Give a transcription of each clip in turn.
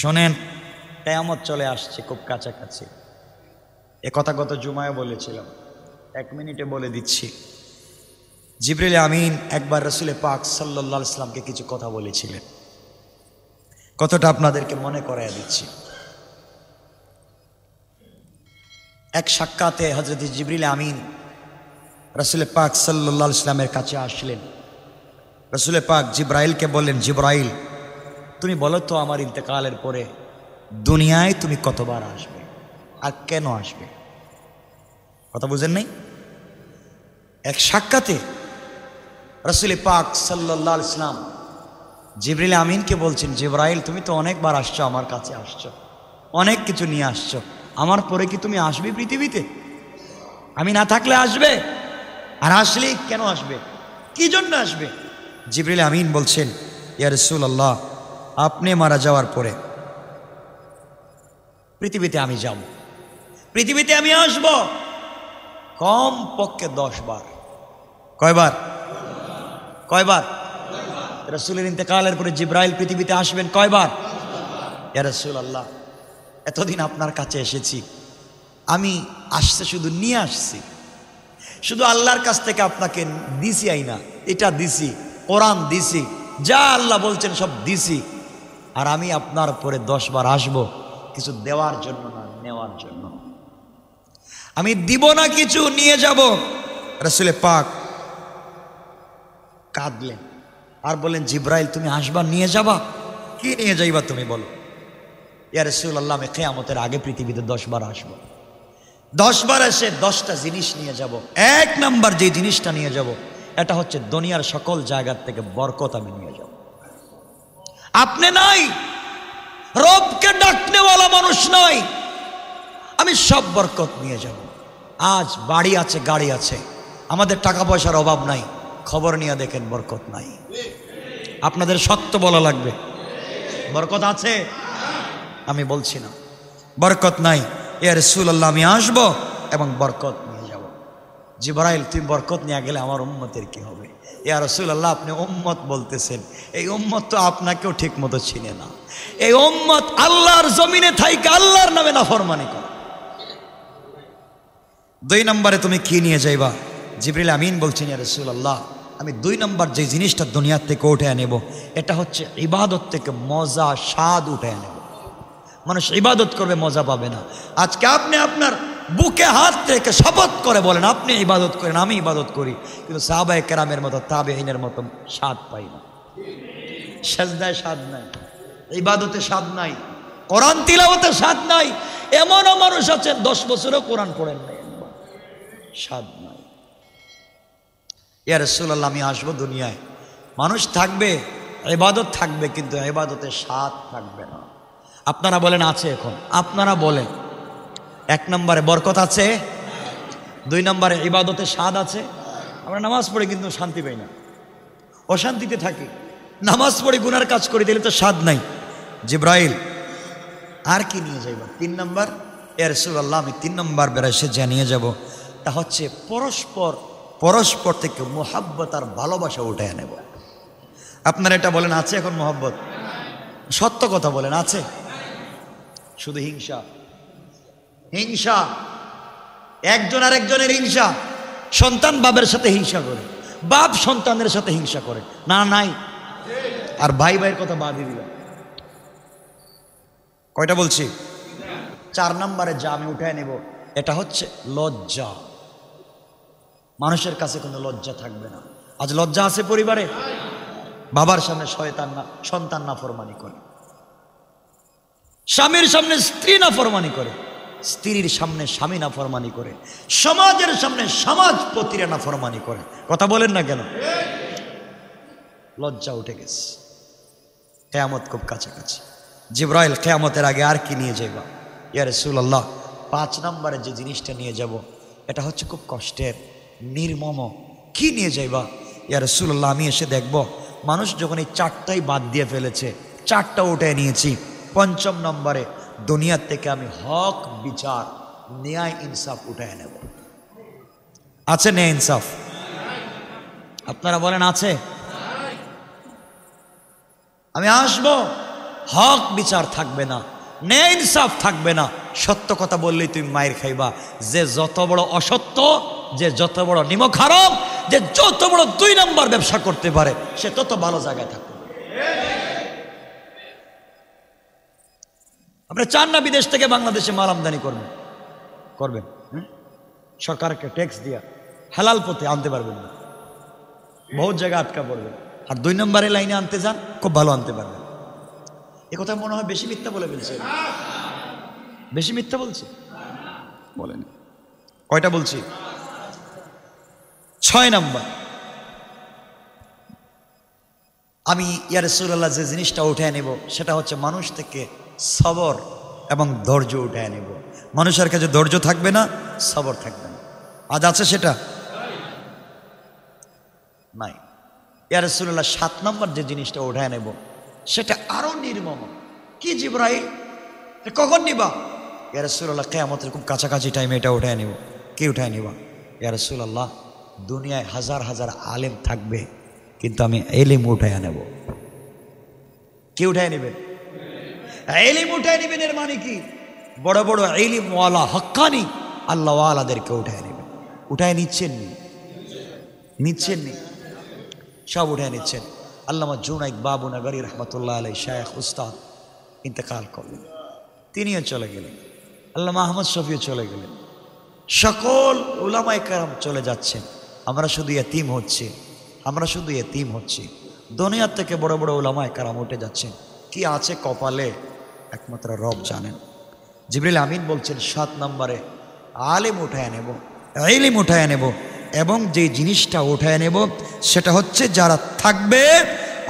শোনেন কেয়ামত চলে আসছে খুব কাছাকাছি এ কথা গত জুমায় বলেছিলাম এক মিনিটে বলে দিচ্ছি জিবরিল আমিন একবার রসুলে পাক সাল্লা ইসলামকে কিছু কথা বলেছিলেন কতটা আপনাদেরকে মনে করাই দিচ্ছি এক সাক্ষাতে হজরত জিবরিল আমিন রসুল পাক সাল্লা ইসলামের কাছে আসলেন রসুল পাক জিব্রাইলকে বললেন জিব্রাইল তুমি বলো তো আমার ইন্তেকালের পরে দুনিয়ায় তুমি কতবার আসবে আর কেন আসবে কথা বুঝেন নাই এক সাক্ষাতে রসুল পাক সাল্লা ইসলাম জিবরিল আমিনকে বলছেন জিব্রাইল তুমি তো অনেকবার আসছো আমার কাছে আসছো অনেক কিছু নিয়ে আসছো আমার পরে কি তুমি আসবে পৃথিবীতে আমি না থাকলে আসবে আর আসলে কেন আসবে কি জন্য আসবে জিবরিল আমিন বলছেন ইয়ারসুল আল্লাহ আপনি মারা যাওয়ার পরে পৃথিবীতে আমি যাব পৃথিবীতে আমি আসব কম পক্ষে দশ বার কয়বার কয়বার রসুলের ইন্তেকালের পরে জিব্রাইল পৃথিবীতে আসবেন কয়বার রসুল আল্লাহ এতদিন আপনার কাছে এসেছি আমি আসতে শুধু নিয়ে আসছি শুধু আল্লাহর কাছ থেকে আপনাকে দিছি আই না এটা দিছি কোরআন দিছি যা আল্লাহ বলছেন সব দিছি আর আমি আপনার পরে দশবার আসবো কিছু দেওয়ার জন্য না নেওয়ার জন্য আমি দিব না কিছু নিয়ে যাব রসুলে পাক কাঁদলেন আর বলেন জিব্রাইল তুমি আসবা নিয়ে যাবা কি নিয়ে যাইবা তুমি বলো ইয়ার রসুল আল্লাহ আমি খেয়ামতের আগে পৃথিবীতে দশবার আসবো দশবার এসে দশটা জিনিস নিয়ে যাব। এক নাম্বার যে জিনিসটা নিয়ে যাব। এটা হচ্ছে দুনিয়ার সকল জায়গার থেকে বরকত আমি নিয়ে যাব আপনি নাই রবকে ডাকনেওয়ালা মানুষ নয় আমি সব বরকত নিয়ে যাব আজ বাড়ি আছে গাড়ি আছে আমাদের টাকা পয়সার অভাব নাই খবর নিয়ে দেখেন বরকত নাই আপনাদের সত্য বলা লাগবে বরকত আছে আমি বলছি না বরকত নাই এ আল্লাহ আমি আসবো এবং বরকত নিয়ে যাব জিবরাইল তুই বরকত নিয়ে গেলে আমার উন্মতের কি হবে ইয়া আল্লাহ আপনি ওম্মত বলতেছেন এই ওম্মত তো আপনাকেও ঠিক মতো চিনে না এই ওম্মত আল্লাহর জমিনে থাইকে আল্লাহর নামে না ফরমানি কর দুই নম্বরে তুমি কি নিয়ে যাইবা জিবরিল আমিন বলছেন ইয়া রসুল আল্লাহ আমি দুই নম্বর যে জিনিসটা দুনিয়ার থেকে উঠে আনব এটা হচ্ছে ইবাদত থেকে মজা স্বাদ উঠে আনব মানুষ ইবাদত করবে মজা পাবে না আজকে আপনি আপনার বুকে হাত রেখে শপথ করে বলেন আপনি ইবাদত করেন আমি ইবাদত করি কিন্তু সাহাবায় কেরামের মতো তাবেহীনের মতো স্বাদ পাই না সেজদায় স্বাদ নাই ইবাদতে স্বাদ নাই কোরআন তিলাবতে স্বাদ নাই এমনও মানুষ আছে দশ বছরও কোরআন পড়েন নাই স্বাদ নাই ইয়ার সুল্লাহ আমি আসবো দুনিয়ায় মানুষ থাকবে এবাদত থাকবে কিন্তু এবাদতে স্বাদ থাকবে না আপনারা বলেন আছে এখন আপনারা বলেন এক নম্বরে বরকত আছে দুই নম্বরে ইবাদতে স্বাদ আছে আমরা নামাজ পড়ে কিন্তু শান্তি পাই না অশান্তিতে থাকি নামাজ পড়ে গুনার কাজ করি দিলে তো স্বাদ নাই জিব্রাইল আর কি নিয়ে যাইব তিন নম্বর এর আল্লাহ আমি তিন নম্বর বেড়াইসে যা নিয়ে যাব তা হচ্ছে পরস্পর পরস্পর থেকে মোহাব্বত আর ভালোবাসা উঠে নেব আপনারা এটা বলেন আছে এখন মোহাব্বত সত্য কথা বলেন আছে শুধু হিংসা হিংসা একজন আর একজনের হিংসা সন্তান বাবের সাথে হিংসা করে বাপ সন্তানের সাথে হিংসা করে না নাই আর ভাই ভাইয়ের কথা বাদ দিল কয়টা বলছি চার নম্বরে যা আমি উঠে নেব এটা হচ্ছে লজ্জা মানুষের কাছে কোনো লজ্জা থাকবে না আজ লজ্জা আছে পরিবারে বাবার সামনে শয়তান না সন্তান না ফরমানি করে স্বামীর সামনে স্ত্রী না ফরমানি করে স্ত্রীর সামনে স্বামী নাফরমানি করে সমাজের সামনে সমাজ পতিরা নাফরমানি করে কথা বলেন না কেন লজ্জা উঠে গেছে কেয়ামত খুব কাছাকাছি জিব্রাইল কেয়ামতের আগে আর কি নিয়ে যাইবা ইয়ার আল্লাহ পাঁচ নম্বরের যে জিনিসটা নিয়ে যাব এটা হচ্ছে খুব কষ্টের নির্মম কি নিয়ে যাইবা ইয়ার আল্লাহ আমি এসে দেখব মানুষ যখন এই চারটাই বাদ দিয়ে ফেলেছে চারটা উঠে নিয়েছি পঞ্চম নম্বরে দুনিয়ার থেকে আমি হক বিচার ন্যায় ইনসাফ উঠে নেব আছে ন্যায় ইনসাফ আপনারা বলেন আছে আমি আসব হক বিচার থাকবে না ন্যায় ইনসাফ থাকবে না সত্য কথা বললেই তুমি মায়ের খাইবা যে যত বড় অসত্য যে যত বড় নিমখারক যে যত বড় দুই নম্বর ব্যবসা করতে পারে সে তত ভালো জায়গায় থাকবে আপনারা চান না বিদেশ থেকে বাংলাদেশে মাল আমদানি করবেন করবেন হ্যাঁ? সরকারকে ট্যাক্স দিয়া হালাল পথে আনতে পারবেন না বহু জায়গা আটকা পড়বে আর দুই নম্বরের লাইনে আনতে যান খুব ভালো আনতে পারবেন এ কথা মনে হয় বেশি মিথ্যা বলে ফেলছে বেশি মিথ্যা বলছে বলেন কয়টা বলছি ছয় নম্বর আমি ইয়ার সুরাল্লাহ যে জিনিসটা উঠে নেব সেটা হচ্ছে মানুষ থেকে সবর এবং ধৈর্য উঠায় নেব মানুষের কাছে ধৈর্য থাকবে না সবর থাকবে না আজ আছে সেটা নাই ইয়ারসুল্লাহ সাত নম্বর যে জিনিসটা উঠায় নেব সেটা আরো নির্মম কি জিব্রাহিম কখন নিবা ইয়ারসুল্লাহ আমাদের খুব কাছাকাছি টাইমে এটা উঠায় নেব কে উঠায় নিবা ইয়ারসুল্লাহ দুনিয়ায় হাজার হাজার আলেম থাকবে কিন্তু আমি এলিম উঠায় নেব কে উঠায় নেবেন এলিম উঠায় নেবেন এর মানে কি বড় বড় এলিমওয়ালা হক্কানি আল্লাহওয়ালাদেরকে উঠায় নেবেন উঠায় নিচ্ছেন নি নিচ্ছেন নি সব উঠায় নিচ্ছেন আল্লামা জুনাইদ বাবু নগরী রহমতুল্লাহ আলাই শায়েখ উস্তাদ ইন্তেকাল করলেন তিনিও চলে গেলেন আল্লাহ আহমদ শফিও চলে গেলেন সকল উলামায় কারাম চলে যাচ্ছেন আমরা শুধু এতিম হচ্ছি আমরা শুধু এতিম হচ্ছি দুনিয়ার থেকে বড় বড় ওলামায় কারাম উঠে যাচ্ছেন কি আছে কপালে একমাত্র রব জানেন জিবরিল আমিন বলছেন সাত নম্বরে আলেম উঠায় নেব এলিম উঠায় নেব এবং যে জিনিসটা উঠায় নেব সেটা হচ্ছে যারা থাকবে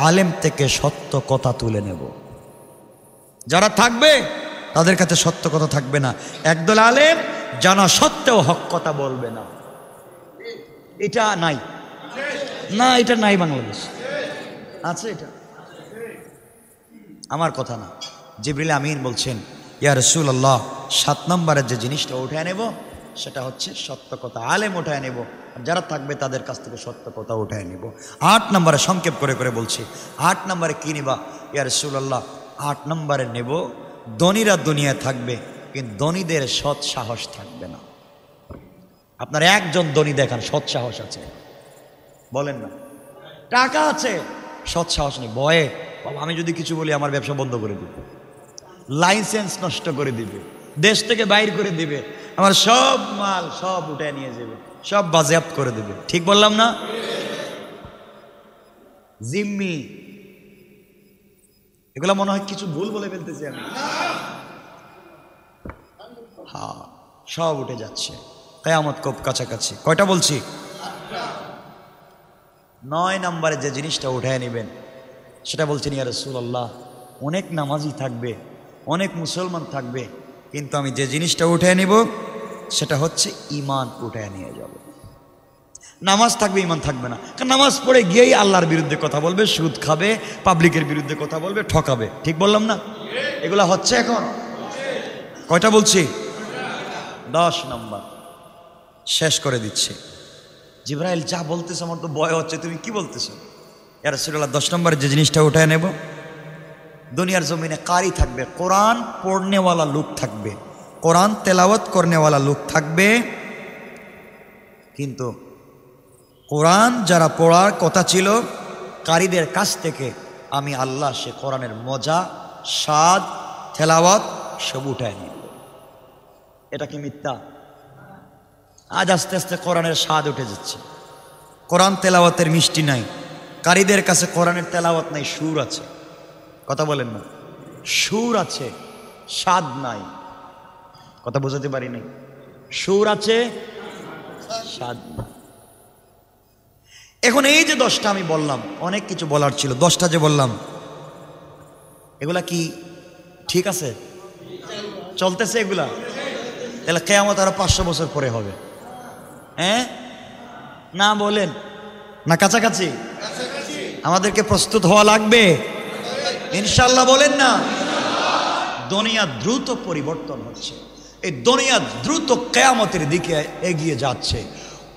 আলেম থেকে সত্য কথা তুলে নেব যারা থাকবে তাদের কাছে সত্য কথা থাকবে না একদল আলেম জানা সত্ত্বেও হক কথা বলবে না এটা নাই না এটা নাই বাংলাদেশ আছে এটা আমার কথা না জিবরিল আমিন বলছেন ইয়া রসুল আল্লাহ সাত নম্বরের যে জিনিসটা উঠে নেব সেটা হচ্ছে সত্য কথা আলেম উঠায় নেব আর যারা থাকবে তাদের কাছ থেকে সত্য কথা উঠায় নেব আট নম্বরে সংক্ষেপ করে করে বলছি আট নম্বরে কী নেবা ইয়া আল্লাহ আট নম্বরে নেব ধনীরা দুনিয়ায় থাকবে কিন্তু ধনীদের সৎ সাহস থাকবে না আপনার একজন ধনী দেখান সৎ সাহস আছে বলেন না টাকা আছে সৎ সাহস নেই ভয়ে বাবা আমি যদি কিছু বলি আমার ব্যবসা বন্ধ করে দিব লাইসেন্স নষ্ট করে দিবে দেশ থেকে বাইর করে দিবে আমার সব মাল সব উঠে নিয়ে যাবে সব বাজেয়াপ করে দেবে ঠিক বললাম না জিম্মি এগুলো মনে হয় কিছু ভুল বলে ফেলতেছি আমি হা সব উঠে যাচ্ছে কেয়ামত খুব কাছাকাছি কয়টা বলছি নয় নম্বরে যে জিনিসটা উঠে নেবেন সেটা বলছেন ইয়ার আল্লাহ অনেক নামাজই থাকবে অনেক মুসলমান থাকবে কিন্তু আমি যে জিনিসটা উঠে নিব সেটা হচ্ছে ইমান উঠে নিয়ে যাব নামাজ থাকবে ইমান থাকবে না কারণ নামাজ পড়ে গিয়েই আল্লাহর বিরুদ্ধে কথা বলবে সুদ খাবে পাবলিকের বিরুদ্ধে কথা বলবে ঠকাবে ঠিক বললাম না এগুলা হচ্ছে এখন কয়টা বলছি দশ নম্বর শেষ করে দিচ্ছে জিব্রাইল যা বলতেছে আমার তো বয় হচ্ছে তুমি কি বলতেছো এরা সেটা দশ নম্বরের যে জিনিসটা উঠায় নেব দুনিয়ার জমিনে কারি থাকবে কোরআন পড়নেওয়ালা লোক থাকবে কোরআন তেলাওয়াত করনেওয়ালা লোক থাকবে কিন্তু কোরআন যারা পড়ার কথা ছিল কারিদের কাছ থেকে আমি আল্লাহ সে কোরআনের মজা স্বাদ থেলাওয়াত সব উঠায় নিব এটা কি মিথ্যা আজ আস্তে আস্তে কোরআনের স্বাদ উঠে যাচ্ছে কোরআন তেলাওয়াতের মিষ্টি নাই কারিদের কাছে কোরআনের তেলাওয়াত নাই সুর আছে কথা বলেন না সুর আছে স্বাদ নাই কথা বোঝাতে পারিনি সুর আছে স্বাদ নাই এখন এই যে দশটা আমি বললাম অনেক কিছু বলার ছিল দশটা যে বললাম এগুলা কি ঠিক আছে চলতেছে এগুলা তাহলে কেয়ামত আরো পাঁচশো বছর পরে হবে হ্যাঁ না বলেন না কাছাকাছি আমাদেরকে প্রস্তুত হওয়া লাগবে ইনশাল্লাহ বলেন না দুনিয়া দ্রুত পরিবর্তন হচ্ছে এই দুনিয়া দ্রুত কেয়ামতের দিকে এগিয়ে যাচ্ছে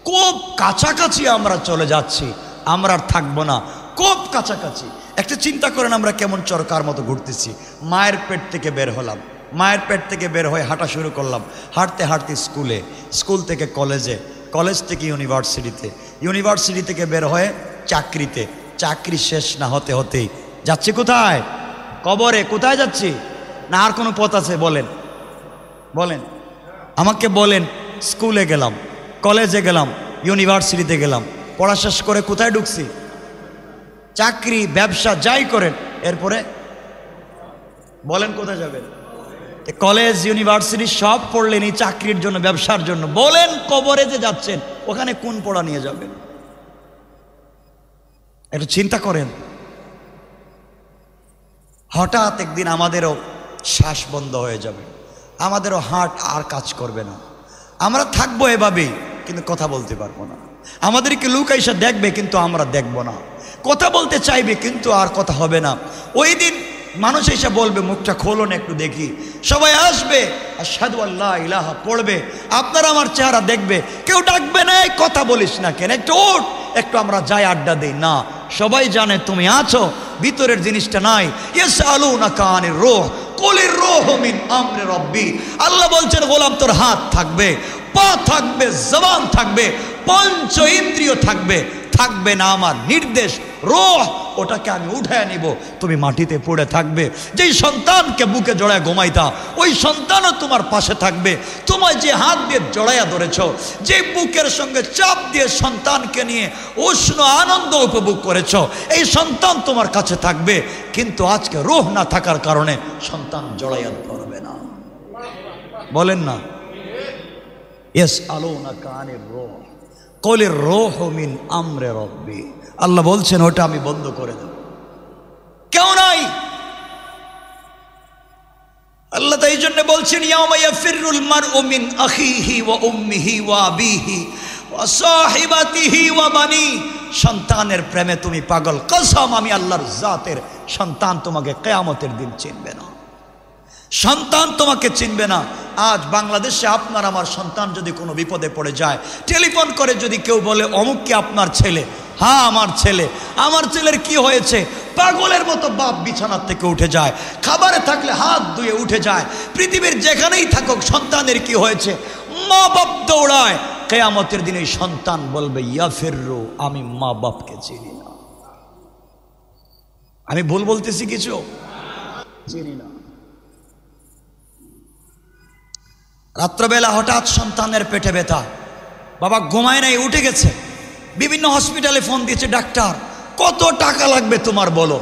খুব কাছাকাছি আমরা চলে যাচ্ছি আমরা আর থাকবো না খুব কাছাকাছি একটা চিন্তা করেন আমরা কেমন চরকার মতো ঘুরতেছি মায়ের পেট থেকে বের হলাম মায়ের পেট থেকে বের হয়ে হাঁটা শুরু করলাম হাঁটতে হাঁটতে স্কুলে স্কুল থেকে কলেজে কলেজ থেকে ইউনিভার্সিটিতে ইউনিভার্সিটি থেকে বের হয়ে চাকরিতে চাকরি শেষ না হতে হতেই যাচ্ছি কোথায় কবরে কোথায় যাচ্ছি না আর কোনো পথ আছে বলেন বলেন আমাকে বলেন স্কুলে গেলাম কলেজে গেলাম ইউনিভার্সিটিতে গেলাম পড়া শেষ করে কোথায় ঢুকছি চাকরি ব্যবসা যাই করেন এরপরে বলেন কোথায় যাবেন কলেজ ইউনিভার্সিটি সব পড়লেন এই চাকরির জন্য ব্যবসার জন্য বলেন কবরে যে যাচ্ছেন ওখানে কোন পড়া নিয়ে যাবেন একটু চিন্তা করেন হঠাৎ একদিন আমাদেরও শ্বাস বন্ধ হয়ে যাবে আমাদেরও হার্ট আর কাজ করবে না আমরা থাকবো এভাবেই কিন্তু কথা বলতে পারবো না আমাদেরকে লুকাইসা এসে দেখবে কিন্তু আমরা দেখব না কথা বলতে চাইবে কিন্তু আর কথা হবে না ওই দিন মানুষ এসে বলবে মুখটা খোলন একটু দেখি সবাই আসবে আর সাধু আল্লাহ ইলাহা পড়বে আপনারা আমার চেহারা দেখবে কেউ ডাকবে না এই কথা বলিস না কেন একটু ওঠ একটু আমরা যাই আড্ডা দিই না সবাই জানে তুমি আছো ভিতরের জিনিসটা নাই এস আলু না কানের রোহ কলির রোহ মিন আমরে রব্বি আল্লাহ বলছেন গোলাম তোর হাত থাকবে পা থাকবে জবান থাকবে পঞ্চ ইন্দ্রিয় থাকবে থাকবে না আমার নির্দেশ রোহ ওটাকে আমি উঠায় নিব তুমি মাটিতে পড়ে থাকবে যেই সন্তানকে বুকে জড়ায় ঘুমাইতা ওই সন্তানও তোমার পাশে থাকবে তোমার যে হাত দিয়ে জড়াইয়া ধরেছ যে বুকের সঙ্গে চাপ দিয়ে সন্তানকে নিয়ে উষ্ণ আনন্দ উপভোগ করেছ এই সন্তান তোমার কাছে থাকবে কিন্তু আজকে রোহ না থাকার কারণে সন্তান জড়াইয়া ধরবে না বলেন না এস আলো না কানের রোহ কলে রোহমিন আমরে রব্বি আল্লাহ বলছেন ওটা আমি বন্ধ করে দেব কেউ নাই আল্লাহ তাই জন্য বলছেন ইয়ামাইয়া ফিরুল মার ওমিন আখিহি ওয়া উম্মিহি ওয়া আবিহি ওয়া ওয়া বানি সন্তানের প্রেমে তুমি পাগল কসম আমি আল্লাহর জাতের সন্তান তোমাকে কেয়ামতের দিন চিনবে না সন্তান তোমাকে চিনবে না আজ বাংলাদেশে আপনার আমার সন্তান যদি কোনো বিপদে পড়ে যায় টেলিফোন করে যদি কেউ বলে কি আপনার ছেলে হ্যাঁ আমার ছেলে আমার ছেলের কি হয়েছে পাগলের মতো বাপ বিছানার থেকে উঠে যায় খাবারে থাকলে হাত ধুয়ে উঠে যায় পৃথিবীর যেখানেই থাকুক সন্তানের কি হয়েছে মা বাপ দৌড়ায় কেয়ামতের দিনে সন্তান বলবে ইয়া ফেররো আমি মা বাপকে চিনি না আমি ভুল বলতেছি কিছু চিনি না রাত্রবেলা হঠাৎ সন্তানের পেটে ব্যথা বাবা ঘুমায় নাই উঠে গেছে বিভিন্ন হসপিটালে ফোন দিয়েছে ডাক্তার কত টাকা লাগবে তোমার বলো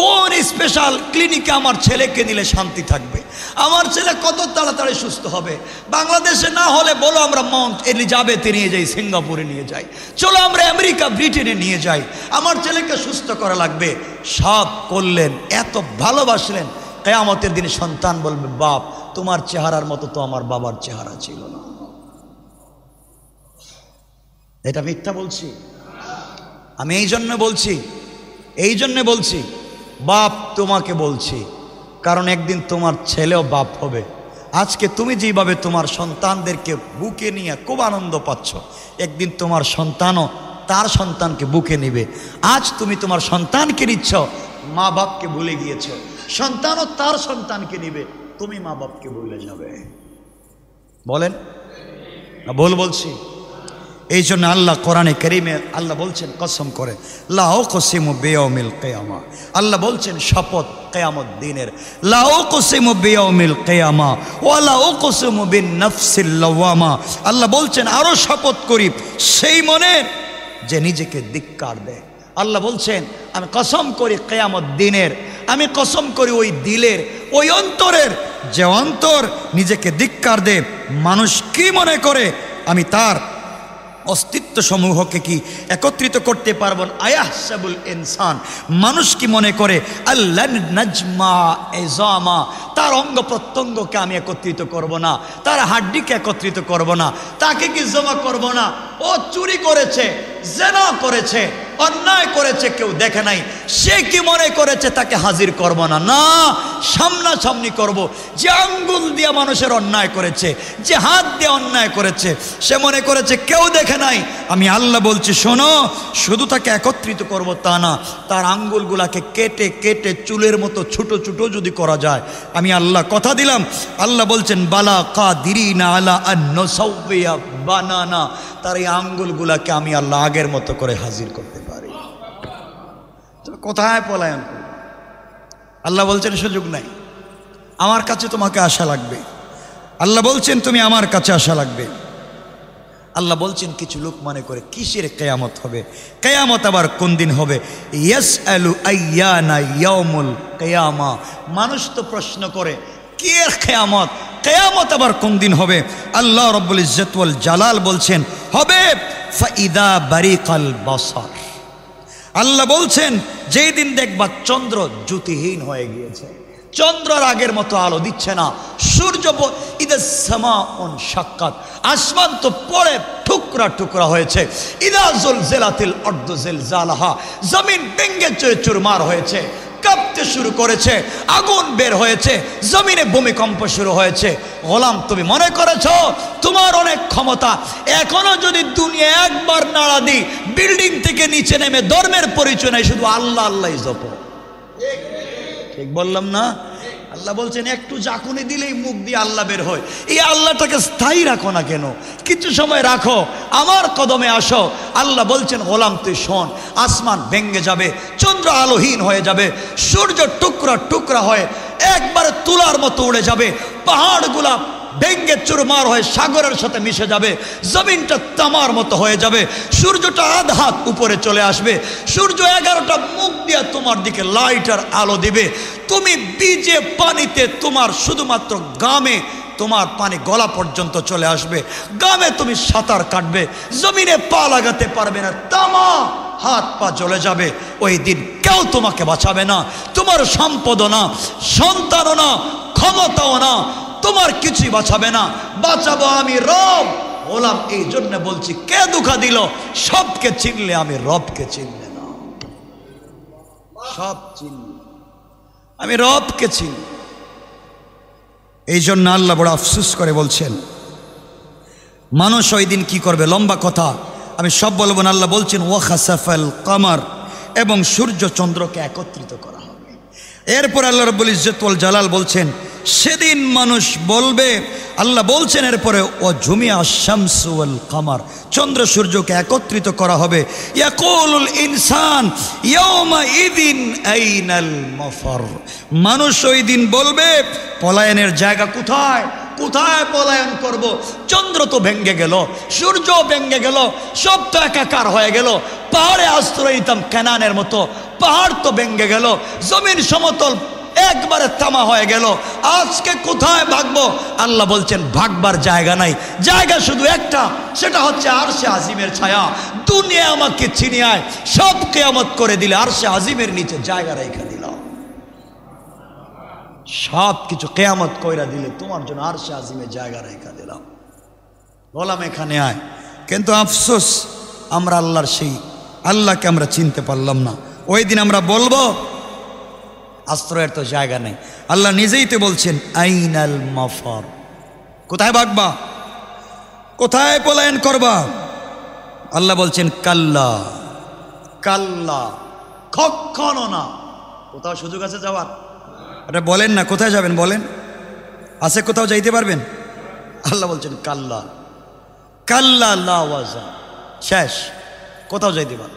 কোন স্পেশাল ক্লিনিকে আমার ছেলেকে দিলে শান্তি থাকবে আমার ছেলে কত তাড়াতাড়ি সুস্থ হবে বাংলাদেশে না হলে বলো আমরা মাউন্ট এলিজাবেথে নিয়ে যাই সিঙ্গাপুরে নিয়ে যাই চলো আমরা আমেরিকা ব্রিটেনে নিয়ে যাই আমার ছেলেকে সুস্থ করা লাগবে সব করলেন এত ভালোবাসলেন কেয়ামতের দিনে সন্তান বলবে বাপ তোমার চেহারার মতো তো আমার বাবার চেহারা ছিল না এটা মিথ্যা বলছি আমি এই জন্য বলছি এই জন্য বলছি বাপ তোমাকে বলছি কারণ একদিন তোমার ছেলেও বাপ হবে আজকে তুমি যেভাবে তোমার সন্তানদেরকে বুকে নিয়ে খুব আনন্দ পাচ্ছ একদিন তোমার সন্তানও তার সন্তানকে বুকে নেবে আজ তুমি তোমার সন্তানকে নিচ্ছ মা বাপকে ভুলে গিয়েছো সন্তানও তার সন্তানকে নিবে তুমি মা বাপকে বলে যাবে বলেন ভুল বলছি এই জন্য আল্লাহ কোরআনে করিমে আল্লাহ বলছেন কসম করে লাও কসিম বেয়মিল কেয়ামা আল্লাহ বলছেন শপথ কেয়ামত দিনের লাও কসিম বেয়মিল কেয়ামা ও আল্লাহ ও কসিম বিন নফসিল্লামা আল্লাহ বলছেন আরও শপথ করি সেই মনে যে নিজেকে দিককার দেয় আল্লাহ বলছেন আমি কসম করি কেয়ামত দিনের আমি কসম করি ওই দিলের ওই অন্তরের যে অন্তর নিজেকে ধিক্কার দে মানুষ কি মনে করে আমি তার অস্তিত্ব সমূহকে কি একত্রিত করতে পারব আয়াহ সাবুল ইনসান মানুষ কি মনে করে আল্লাজমা তার অঙ্গ প্রত্যঙ্গকে আমি একত্রিত করব না তার হাড্ডিকে একত্রিত করব না তাকে কি জমা করব না ও চুরি করেছে জেনা করেছে অন্যায় করেছে কেউ দেখে নাই সে কি মনে করেছে তাকে হাজির করব না না সামনাসামনি করব যে আঙ্গুল দিয়ে মানুষের অন্যায় করেছে যে হাত দিয়ে অন্যায় করেছে সে মনে করেছে কেউ দেখে নাই আমি আল্লাহ বলছি শোনো শুধু তাকে একত্রিত করব তা না তার আঙ্গুলগুলাকে কেটে কেটে চুলের মতো ছোটো ছোটো যদি করা যায় আমি আল্লাহ কথা দিলাম আল্লাহ বলছেন বালা কা দিরি না আলা বানানা তার এই আঙ্গুলগুলাকে আমি আল্লাহ আগের মতো করে হাজির করতে পারি কোথায় পলায়ন আল্লাহ বলছেন সুযোগ নাই আমার কাছে তোমাকে আশা লাগবে আল্লাহ বলছেন তুমি আমার কাছে আশা লাগবে আল্লাহ বলছেন কিছু লোক মনে করে কিসের কেয়ামত হবে কেয়ামত আবার কোন দিন হবে ইয়াস আলু আয়ানা ইয়ামুল কেয়ামা মানুষ তো প্রশ্ন করে কে খেয়ামত কেয়ামত আবার কোন দিন হবে আল্লাহ রব্বুল ইজতুল জালাল বলছেন হবে ফাইদা বারিকাল বসর আল্লাহ বলছেন যেই দিন দেখবা চন্দ্র জ্যোতিহীন হয়ে গিয়েছে চন্দ্রর আগের মতো আলো দিচ্ছে না সূর্য ঈদের সামা অন সাক্ষাৎ আসমান তো পড়ে টুকরা টুকরা হয়েছে ইদাজুল জেলাতিল অর্ধ জেল জালাহা জমিন ভেঙ্গে চুরমার হয়েছে কাঁপতে শুরু করেছে আগুন বের হয়েছে জমিনে ভূমিকম্প শুরু হয়েছে গোলাম তুমি মনে করেছ তোমার অনেক ক্ষমতা এখনো যদি দুনিয়া একবার নাড়া দিই বিল্ডিং থেকে নিচে নেমে ধর্মের পরিচয় নেই শুধু আল্লাহ আল্লাহ জপ ঠিক বললাম না আল্লাহ বলছেন একটু জাকুনি দিলেই মুখ দিয়ে আল্লাহ বের হয় এই আল্লাহটাকে স্থায়ী রাখো না কেন কিছু সময় রাখো আমার কদমে আসো আল্লাহ বলছেন গোলাম তুই শোন আসমান ভেঙ্গে যাবে চন্দ্র আলোহীন হয়ে যাবে সূর্য টুকরা টুকরা হয়ে একবারে তুলার মতো উড়ে যাবে পাহাড়গুলা ভেঙ্গে চুরমার হয়ে সাগরের সাথে মিশে যাবে জমিনটা তামার মতো হয়ে যাবে সূর্যটা আধ হাত উপরে চলে আসবে সূর্য এগারোটা মুখ দিয়ে তোমার দিকে লাইটার আলো দিবে তুমি বীজে পানিতে তোমার শুধুমাত্র গামে তোমার পানি গলা পর্যন্ত চলে আসবে গামে তুমি সাঁতার কাটবে জমিনে পা লাগাতে পারবে না তামা হাত পা চলে যাবে ওই দিন কেউ তোমাকে বাঁচাবে না তোমার সম্পদ না সন্তানও না ক্ষমতাও না তোমার কিছুই বাঁচাবে না বাঁচাবো আমি রব হলাম এই জন্য বলছি কে দুঃখা দিল সবকে চিনলে আমি রবকে চিনলে না সব চিনলে আমি রবকে চিনি এই জন্য আল্লাহ বড় আফসুস করে বলছেন মানুষ ওই দিন কি করবে লম্বা কথা আমি সব বলবেন আল্লাহ বলছেন ওয়াখাসাফাল কামার এবং সূর্য চন্দ্রকে একত্রিত করা এরপর আল্লাহ রব্বুল ইজ্জতুল জালাল বলছেন সেদিন মানুষ বলবে আল্লাহ বলছেন এরপরে ও ঝুমিয়া শামসুয়াল কামার চন্দ্র সূর্যকে একত্রিত করা হবে ইয়াকুল ইনসান ইদিন আইনাল মফর মানুষ ওই দিন বলবে পলায়নের জায়গা কোথায় কোথায় পলায়ন করব। চন্দ্র তো ভেঙ্গে গেল সূর্য ভেঙ্গে গেল সব তো একাকার হয়ে গেল পাহাড়ে আশ্রয় নিতাম কেনানের মতো পাহাড় তো ভেঙ্গে গেল জমির সমতল একবারে তামা হয়ে গেল আজকে কোথায় ভাগবো আল্লাহ বলছেন ভাগবার জায়গা নাই জায়গা শুধু একটা সেটা হচ্ছে আর সে আজিমের ছায়া দুনিয়া আমাকে ছিনিয়ায় সব কেয়ামত করে দিলে আর সে আজিমের নিচে জায়গা রেখে দিল সব কিছু কেয়ামত কইরা দিলে তোমার জন্য আর সে আজিমে জায়গা রেখা দিলাম বললাম এখানে আয় কিন্তু আফসোস আমরা আল্লাহর সেই আল্লাহকে আমরা চিনতে পারলাম না ওই দিন আমরা বলবো আশ্রয়ের তো জায়গা নেই আল্লাহ নিজেই তো বলছেন আইনাল মফর কোথায় বাগবা কোথায় পলায়ন করবা আল্লাহ বলছেন কাল্লা কাল্লা কখনো না কোথাও সুযোগ আছে যাওয়ার এটা বলেন না কোথায় যাবেন বলেন আছে কোথাও যাইতে পারবেন আল্লাহ বলছেন কাল্লা কাল্লা আল্লাহ শেষ কোথাও যাইতে পার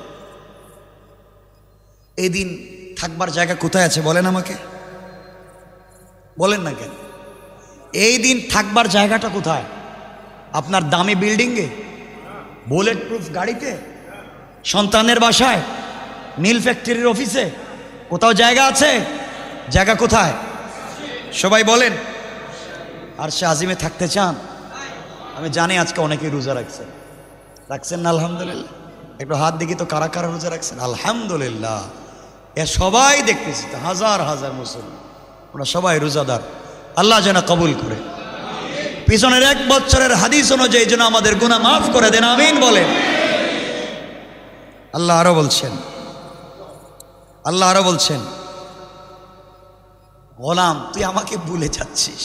এই দিন থাকবার জায়গা কোথায় আছে বলেন আমাকে বলেন না কেন এই দিন থাকবার জায়গাটা কোথায় আপনার দামি বিল্ডিংয়ে বুলেট প্রুফ গাড়িতে সন্তানের বাসায় নীল ফ্যাক্টরির অফিসে কোথাও জায়গা আছে জায়গা কোথায় সবাই বলেন আর সে আজিমে থাকতে চান আমি জানি আজকে অনেকেই রোজা রাখছেন রাখছেন না আলহামদুলিল্লাহ একটু হাত দেখি তো কারা কারা রোজা রাখছেন আলহামদুলিল্লাহ এ সবাই দেখতেছি তো হাজার হাজার মুসলমান ওরা সবাই রোজাদার আল্লাহ যেন কবুল করে পিছনের এক বছরের হাদিস অনুযায়ী যেন আমাদের গুণা মাফ করে দেন আমিন বলেন আল্লাহ আরো বলছেন আল্লাহ আরো বলছেন গোলাম তুই আমাকে ভুলে যাচ্ছিস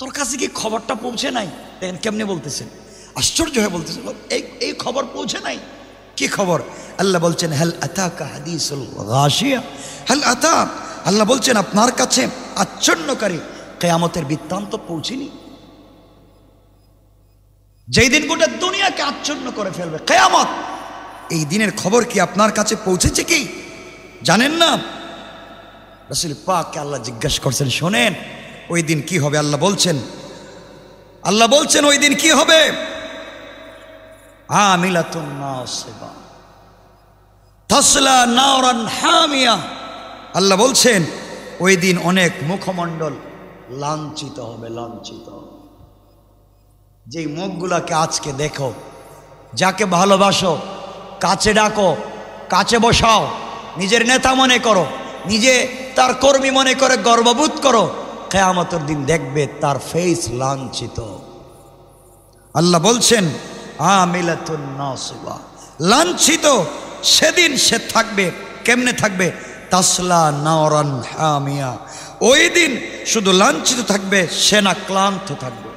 তোর কাছে কি খবরটা পৌঁছে নাই দেখেন কেমনে বলতেছেন আশ্চর্য হয়ে বলতেছেন এই এই খবর পৌঁছে নাই কি খবর আল্লাহ বলছেন হেল আতাকা হাদিসুল রাশিয়া হেল আতা আল্লাহ বলছেন আপনার কাছে আচ্ছন্নকারী কেয়ামতের বৃত্তান্ত পৌঁছিনি যেই দিন গোটা দুনিয়াকে আচ্ছন্ন করে ফেলবে কেয়ামত এই দিনের খবর কি আপনার কাছে পৌঁছেছে কি জানেন না রসুল পাককে আল্লাহ জিজ্ঞেস করছেন শোনেন ওই দিন কি হবে আল্লাহ বলছেন আল্লাহ বলছেন ওই দিন কি হবে আল্লাহ বলছেন ওই দিন অনেক মুখমণ্ডল লাঞ্ছিত হবে লাঞ্ছিত যেই মুখগুলাকে আজকে দেখো যাকে ভালোবাসো কাছে ডাকো কাছে বসাও নিজের নেতা মনে করো নিজে তার কর্মী মনে করে গর্ববোধ করো কেয়ামতের দিন দেখবে তার ফেস লাঞ্ছিত আল্লাহ বলছেন লাঞ্ছিত সেদিন সে থাকবে কেমনে থাকবে তাসলা নাওরান হামিয়া ওই দিন শুধু লাঞ্ছিত থাকবে সে না ক্লান্ত থাকবে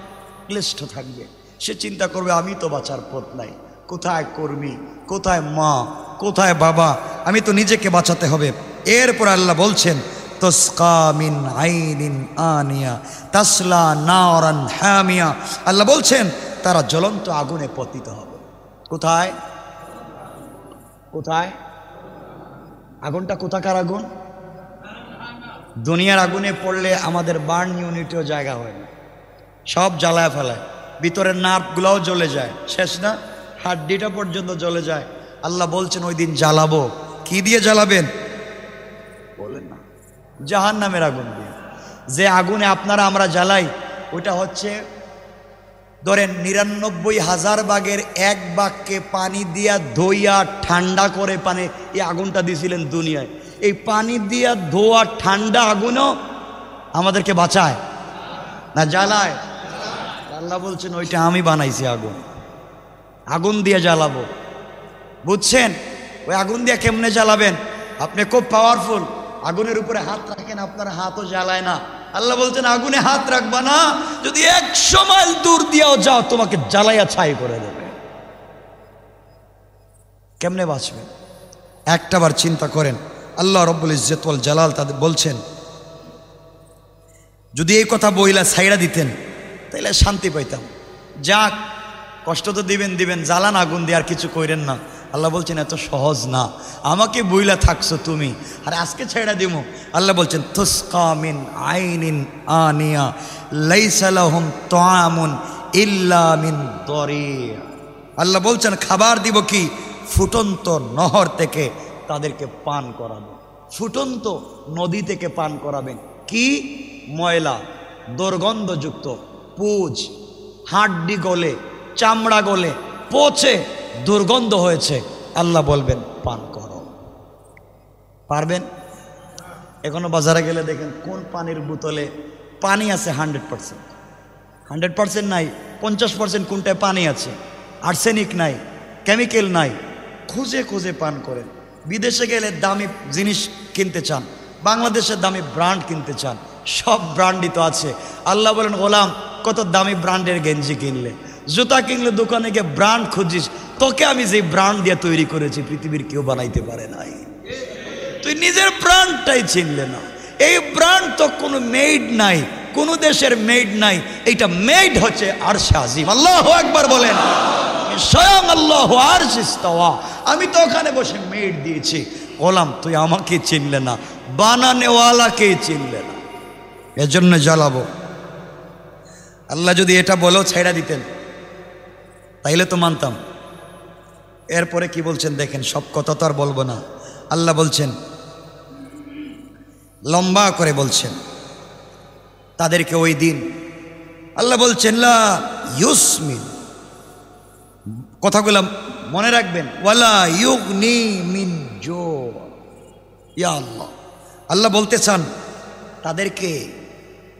ক্লিষ্ট থাকবে সে চিন্তা করবে আমি তো বাঁচার পথ নাই কোথায় কর্মী কোথায় মা কোথায় বাবা আমি তো নিজেকে বাঁচাতে হবে এরপর আল্লাহ বলছেন তসকামিন আইনিন আনিয়া তাসলা নাওরান হ্যামিয়া আল্লাহ বলছেন তারা জ্বলন্ত আগুনে পতিত হবে কোথায় কোথায় আগুনটা কোথাকার আগুন দুনিয়ার আগুনে পড়লে আমাদের বার্ন ইউনিটেও জায়গা হয় না সব জ্বালায় ফেলায় ভিতরের নার্ভগুলোও জ্বলে যায় শেষ না হাড্ডিটা পর্যন্ত জ্বলে যায় আল্লাহ বলছেন ওই দিন জ্বালাবো কি দিয়ে জ্বালাবেন বলেন না জাহান নামের আগুন দিয়ে যে আগুনে আপনারা আমরা জ্বালাই ওইটা হচ্ছে ধরেন নিরানব্বই হাজার বাঘের এক বাঘকে পানি দিয়া ধোয়া ঠান্ডা করে পানে এই আগুনটা দিয়েছিলেন দুনিয়ায় এই পানি দিয়া ধোয়া ঠান্ডা আগুনও আমাদেরকে বাঁচায় না জ্বালায় আল্লাহ বলছেন ওইটা আমি বানাইছি আগুন আগুন দিয়ে জ্বালাবো বুঝছেন ওই আগুন দিয়ে কেমনে জ্বালাবেন আপনি খুব পাওয়ারফুল আগুনের উপরে হাত রাখেন আপনার হাতও জ্বালায় না আল্লাহ বলছেন আগুনে হাত রাখবা না যদি একশো মাইল দূর দিয়েও যাও তোমাকে জ্বালাইয়া ছাই করে দেবে কেমনে বাঁচবে একটাবার চিন্তা করেন আল্লাহ রব্বুল ইজ্জতওয়াল জালাল তাদের বলছেন যদি এই কথা বইলা ছাইড়া দিতেন তাইলে শান্তি পাইতাম যাক কষ্ট তো দিবেন দিবেন জ্বালান আগুন দিয়ে আর কিছু করেন না আল্লাহ বলছেন এত সহজ না আমাকে বইলা থাকছো তুমি আর আজকে ছেড়া দিব আল্লাহ বলছেন তুসকামিন আইনিন আনিয়া লাইসালাহম তামুন ইল্লামিন দরিয়া আল্লাহ বলছেন খাবার দিব কি ফুটন্ত নহর থেকে তাদেরকে পান করাবো ফুটন্ত নদী থেকে পান করাবেন কি ময়লা দুর্গন্ধযুক্ত পুজ হাড্ডি গলে চামড়া গলে পচে দুর্গন্ধ হয়েছে আল্লাহ বলবেন পান করো পারবেন এখনো বাজারে গেলে দেখেন কোন পানির বোতলে পানি আছে হান্ড্রেড পার্সেন্ট হান্ড্রেড পার্সেন্ট নাই পঞ্চাশ পার্সেন্ট কোনটায় পানি আছে আর্সেনিক নাই কেমিক্যাল নাই খুঁজে খুঁজে পান করেন বিদেশে গেলে দামি জিনিস কিনতে চান বাংলাদেশের দামি ব্র্যান্ড কিনতে চান সব ব্র্যান্ডই তো আছে আল্লাহ বলেন গোলাম কত দামি ব্র্যান্ডের গেঞ্জি কিনলে জুতা কিনলে দোকানে গিয়ে ব্র্যান্ড খুঁজিস তোকে আমি যে ব্রান্ড দিয়ে তৈরি করেছি পৃথিবীর কেউ বানাইতে পারে নাই তুই নিজের ব্রান্ডটাই চিনলে না এই ব্রান্ড তো কোনো মেড নাই কোন দেশের মেড নাই এটা মেড হচ্ছে আর আজিম আল্লাহ একবার বলেন স্বয়ং আল্লাহ আর আমি তো ওখানে বসে মেড দিয়েছি বললাম তুই আমাকে চিনলে না বানানেওয়ালাকে চিনলে না এজন্য জ্বালাবো আল্লাহ যদি এটা বলেও ছেড়া দিতেন তাইলে তো মানতাম এরপরে কি বলছেন দেখেন সব কথা তো আর বলবো না আল্লাহ বলছেন লম্বা করে বলছেন তাদেরকে ওই দিন আল্লাহ বলছেন লা ইউসমিন কথাগুলো মনে রাখবেন ওয়ালা ইউগনি মিন জো ইয়া আল্লাহ আল্লাহ বলতে চান তাদেরকে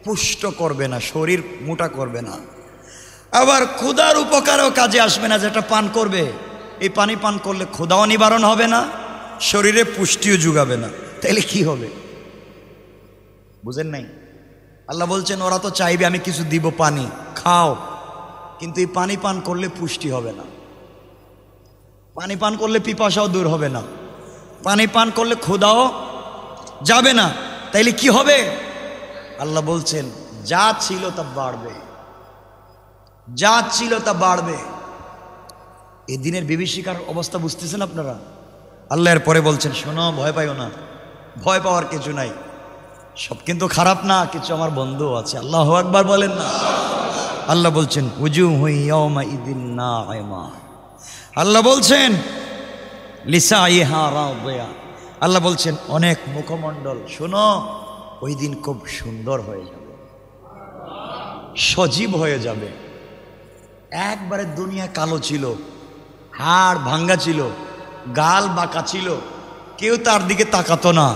পুষ্ট করবে না শরীর মোটা করবে না আবার ক্ষুদার উপকারও কাজে আসবে না যেটা পান করবে এই পানি পান করলে ক্ষোধাও নিবারণ হবে না শরীরে পুষ্টিও যুগাবে না তাইলে কি হবে বুঝেন নাই আল্লাহ বলছেন ওরা তো চাইবে আমি কিছু দিব পানি খাও কিন্তু এই পানি পান করলে পুষ্টি হবে না পানি পান করলে পিপাসাও দূর হবে না পানি পান করলে ক্ষোধাও যাবে না তাইলে কি হবে আল্লাহ বলছেন যা ছিল তা বাড়বে যা ছিল তা বাড়বে এ দিনের বিভীষিকার অবস্থা বুঝতেছেন আপনারা আল্লাহর পরে বলছেন শোনো ভয় পাইও না ভয় পাওয়ার কিছু নাই সব কিন্তু খারাপ না কিছু আমার বন্ধু আছে আল্লাহ একবার বলেন না আল্লাহ বলছেন হুজু হুইয়মা ইদিন না আল্লাহ বলছেন লিসা ইহা রায়া আল্লাহ বলছেন অনেক মুখমণ্ডল শোনো ওই দিন খুব সুন্দর হয়ে যাবে সজীব হয়ে যাবে একবারে দুনিয়া কালো ছিল হাড় ভাঙ্গা ছিল গাল বাঁকা ছিল কেউ তার দিকে তাকাতো না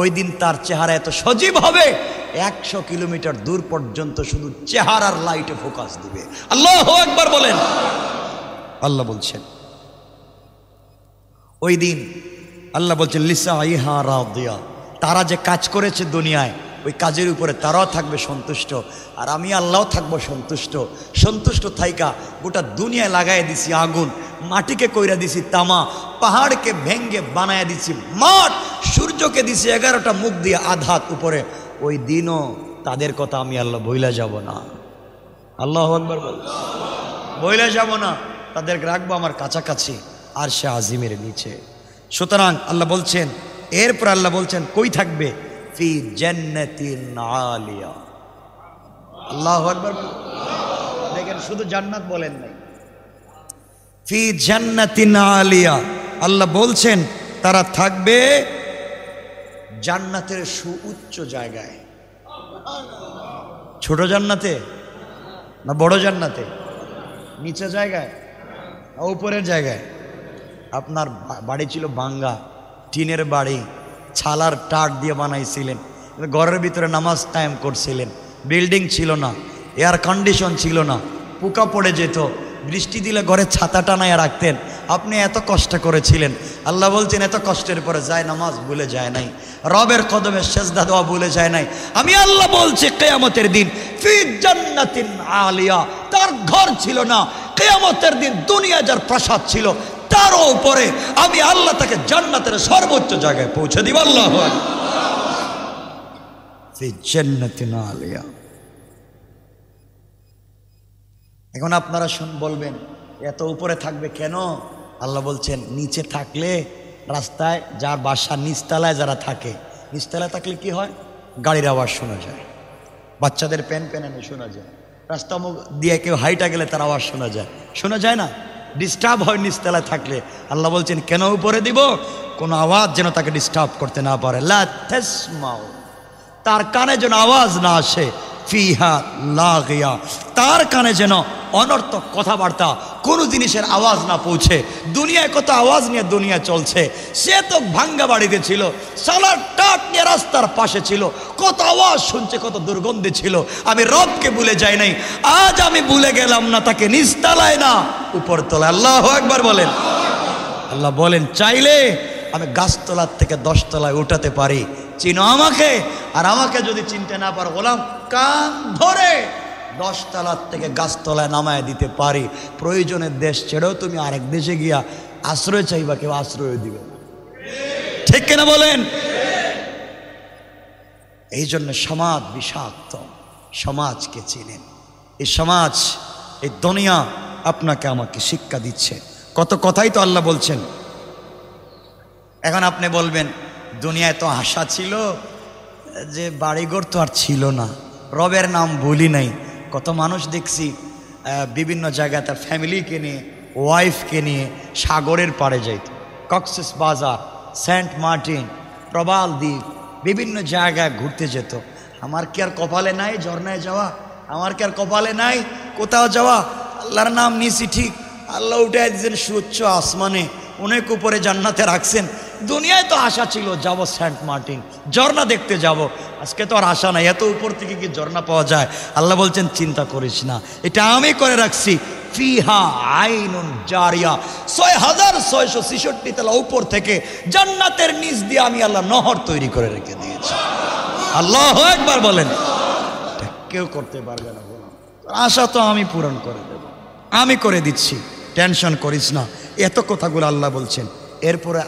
ওই দিন তার চেহারা এত সজীব হবে একশো কিলোমিটার দূর পর্যন্ত শুধু চেহারার লাইটে ফোকাস দিবে আল্লাহ একবার বলেন আল্লাহ বলছেন ওই দিন আল্লাহ বলছেন লিসা ইহা রাদিয়া তারা যে কাজ করেছে দুনিয়ায় ওই কাজের উপরে তারাও থাকবে সন্তুষ্ট আর আমি আল্লাহ থাকবো সন্তুষ্ট সন্তুষ্ট থাইকা গোটা দুনিয়ায় লাগাই দিছি আগুন মাটিকে কইরা দিছি তামা পাহাড়কে ভেঙ্গে বানায় দিছি মাঠ সূর্যকে দিছি এগারোটা মুখ দিয়ে আধাত উপরে ওই দিনও তাদের কথা আমি আল্লাহ বইলা যাব না আল্লাহ আকবর বল বইলা যাব না তাদেরকে রাখবো আমার কাছাকাছি আর সে আজিমের নিচে সুতরাং আল্লাহ বলছেন এরপর আল্লাহ বলছেন কই থাকবে ফি জান্নাতিন আলিয়া আল্লাহ আকবার দেখেন শুধু জান্নাত বলেন নাই ফি জান্নাতিন আলিয়া আল্লাহ বলছেন তারা থাকবে জান্নাতের সুউচ্চ জায়গায় ছোট জান্নাতে না বড় জান্নাতে নিচে জায়গায় না উপরের জায়গায় আপনার বাড়ি ছিল বাঙ্গা টিনের বাড়ি ছালার টাট দিয়ে বানাইছিলেন ঘরের ভিতরে নামাজ টাইম করছিলেন বিল্ডিং ছিল না এয়ার কন্ডিশন ছিল না পোকা পড়ে যেত বৃষ্টি দিলে ঘরে ছাতা টানায় রাখতেন আপনি এত কষ্ট করেছিলেন আল্লাহ বলছেন এত কষ্টের পরে যায় নামাজ ভুলে যায় নাই রবের কদমে শেষ দাদা ভুলে যায় নাই আমি আল্লাহ বলছি কেয়ামতের দিন আলিয়া তার ঘর ছিল না কেয়ামতের দিন দুনিয়া যার প্রসাদ ছিল তারও পরে আমি আল্লাহ তাকে জান্নাতের সর্বোচ্চ জায়গায় পৌঁছে দিব আল্লাহ এখন আপনারা শুন বলবেন এত উপরে থাকবে কেন আল্লাহ বলছেন নিচে থাকলে রাস্তায় যার বাসা নিচতলায় যারা থাকে নিচতলায় থাকলে কি হয় গাড়ির আওয়াজ শোনা যায় বাচ্চাদের প্যান প্যানানো শোনা যায় রাস্তা মুখ দিয়ে কেউ হাইটা গেলে তার আওয়াজ শোনা যায় শোনা যায় না ডিস্টার্ব হয় নিস্তলায় থাকলে আল্লাহ বলছেন কেন উপরে দিব কোনো আওয়াজ যেন তাকে ডিস্টার্ব করতে না পারে তার কানে যেন আওয়াজ না আসে ফিহা লাগিয়া তার কানে যেন অনর্থক কথাবার্তা কোনো জিনিসের আওয়াজ না পৌঁছে দুনিয়ায় কত আওয়াজ নিয়ে দুনিয়া চলছে সে তো ভাঙ্গা বাড়িতে ছিল সালার টাট নিয়ে রাস্তার পাশে ছিল কত আওয়াজ শুনছে কত দুর্গন্ধে ছিল আমি রবকে ভুলে যাই নাই আজ আমি ভুলে গেলাম না তাকে নিস্তালায় না উপর তোলা আল্লাহ একবার বলেন আল্লাহ বলেন চাইলে আমি গাছতলার থেকে দশতলায় উঠাতে পারি চিনো আমাকে আর আমাকে যদি চিনতে না পারো গোলাম কান ধরে দশতলার থেকে গাছতলায় নামায় দিতে পারি প্রয়োজনের দেশ ছেড়েও তুমি আরেক দেশে গিয়া আশ্রয় চাইবা কেউ আশ্রয় দিবে ঠিক কিনা বলেন এই জন্য সমাজ বিষাক্ত সমাজকে চিনেন এই সমাজ এই দুনিয়া আপনাকে আমাকে শিক্ষা দিচ্ছে কত কথাই তো আল্লাহ বলছেন এখন আপনি বলবেন দুনিয়ায় তো আশা ছিল যে বাড়িঘর তো আর ছিল না রবের নাম বলি নাই কত মানুষ দেখছি বিভিন্ন জায়গায় তার ফ্যামিলিকে নিয়ে ওয়াইফকে নিয়ে সাগরের পাড়ে যাইত কক্সেস বাজার সেন্ট মার্টিন প্রবাল দ্বীপ বিভিন্ন জায়গায় ঘুরতে যেত আমার কি আর কপালে নাই ঝর্ণায় যাওয়া আমার কি আর কপালে নাই কোথাও যাওয়া আল্লাহর নাম নিয়েছি ঠিক আল্লাহ উঠে দিয়েছেন সুচ্ছ আসমানে অনেক উপরে জান্নাতে রাখছেন দুনিয়ায় তো আশা ছিল যাব সেন্ট মার্টিন ঝর্ণা দেখতে যাব আজকে তো আর আশা নাই এত উপর থেকে কি ঝর্ণা পাওয়া যায় আল্লাহ বলছেন চিন্তা করিস না এটা আমি করে রাখছি ফিহা আইনুন জারিয়া ছয় হাজার ছয়শো ছেষট্টি তালা উপর থেকে জান্নাতের নিচ দিয়ে আমি আল্লাহ নহর তৈরি করে রেখে দিয়েছি আল্লাহ একবার বলেন কেউ করতে পারবে না আশা তো আমি পূরণ করে দেব আমি করে দিচ্ছি টেনশন করিস না এত কথাগুলো আল্লাহ বলছেন এরপরে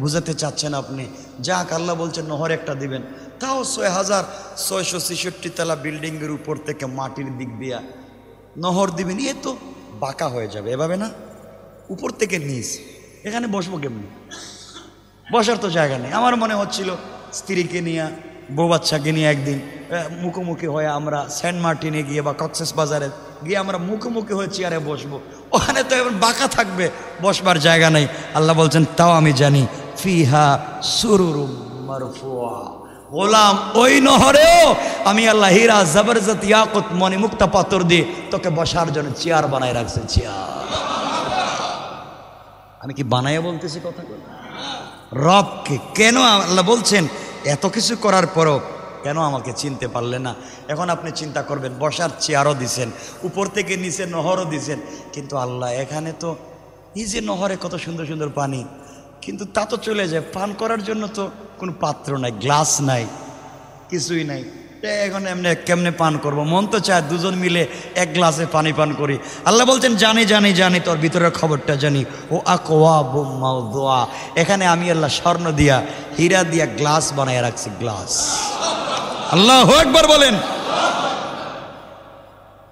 বুঝাতে চাচ্ছেন আপনি যাক আল্লাহ বলছেন নহর একটা দিবেন তাও ছয় হাজার ছয়শো ছেষট্টি তলা বিল্ডিংয়ের উপর থেকে মাটির দিক দিয়া নহর দিবেন এ তো বাঁকা হয়ে যাবে এভাবে না উপর থেকে নিচ এখানে বসবো কেমনি বসার তো জায়গা নেই আমার মনে হচ্ছিল স্ত্রীকে নিয়ে বউ বাচ্চাকে নিয়ে একদিন মুখোমুখি হয়ে আমরা সেন্ট মার্টিনে গিয়ে বা কক্সেস বাজারে গিয়ে আমরা মুখোমুখি হয়ে চেয়ারে বসবো ওখানে তো এখন বাঁকা থাকবে বসবার জায়গা নেই আল্লাহ বলছেন তাও আমি জানি ফিহা সুরুরুম মারফুয়া গোলাম ওই নহরেও আমি আল্লাহ হীরা জবরজত ইয়াকুত মনে মুক্তা পাথর দিয়ে তোকে বসার জন্য চেয়ার বানায় রাখছে চেয়ার আমি কি বানায় বলতেছি কথা রবকে কেন আল্লাহ বলছেন এত কিছু করার পরও কেন আমাকে চিনতে পারলে না এখন আপনি চিন্তা করবেন বসার চেয়ারও দিছেন উপর থেকে নিচে নহরও দিছেন কিন্তু আল্লাহ এখানে তো এই যে নহরে কত সুন্দর সুন্দর পানি কিন্তু তা তো চলে যায় পান করার জন্য তো কোনো পাত্র নাই গ্লাস নাই কিছুই নাই এখন এমনি কেমনে পান করব মন তো চায় দুজন মিলে এক গ্লাসে পানি পান করি আল্লাহ বলছেন জানি জানি জানি তোর ভিতরের খবরটা জানি ও আকোয়া দোয়া এখানে আমি আল্লাহ স্বর্ণ দিয়া হীরা দিয়া গ্লাস বানায় রাখছি গ্লাস আল্লাহ একবার বলেন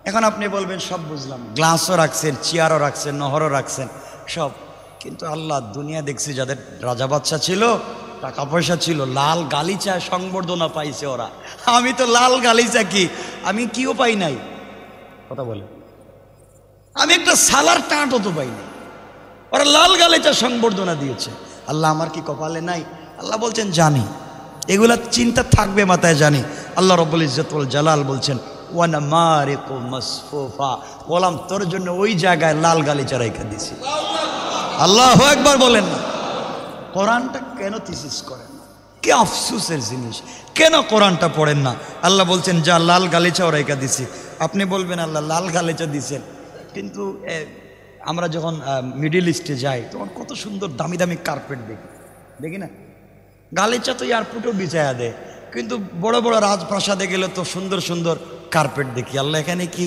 এখন আপনি বলবেন সব বুঝলাম গ্লাসও রাখছেন চেয়ারও রাখছেন নহরও রাখছেন সব কিন্তু আল্লাহ দুনিয়া দেখছি যাদের রাজা বাচ্চা ছিল টাকা পয়সা ছিল লাল গালিচা সংবর্ধনা পাইছে ওরা আমি তো লাল গালিচা কি আমি কিও পাই নাই কথা বলে আমি একটা সালার টাঁটও তো পাই নাই ওরা লাল গালিচা সংবর্ধনা দিয়েছে আল্লাহ আমার কি কপালে নাই আল্লাহ বলছেন জানি এগুলা চিন্তা থাকবে মাথায় জানি আল্লাহ রব্বুল ইজতুল জালাল বলছেন ওয়ানা কো বললাম তোর জন্য ওই জায়গায় লাল গালিচা রেখে দিছি আল্লাহ একবার বলেন না কোরআনটা কেন থিসিস করেন কে আফসুসের জিনিস কেন কোরআনটা পড়েন না আল্লাহ বলছেন যা লাল গালিচা রেখা দিছি আপনি বলবেন আল্লাহ লাল গালিচা দিছেন কিন্তু আমরা যখন মিডিল ইস্টে যাই তখন কত সুন্দর দামি দামি কার্পেট দেখি দেখি না গালিচা তো এয়ারপোর্টেও বিচায়া দেয় কিন্তু বড় বড় রাজপ্রাসাদে গেলে তো সুন্দর সুন্দর কার্পেট দেখি আল্লাহ এখানে কি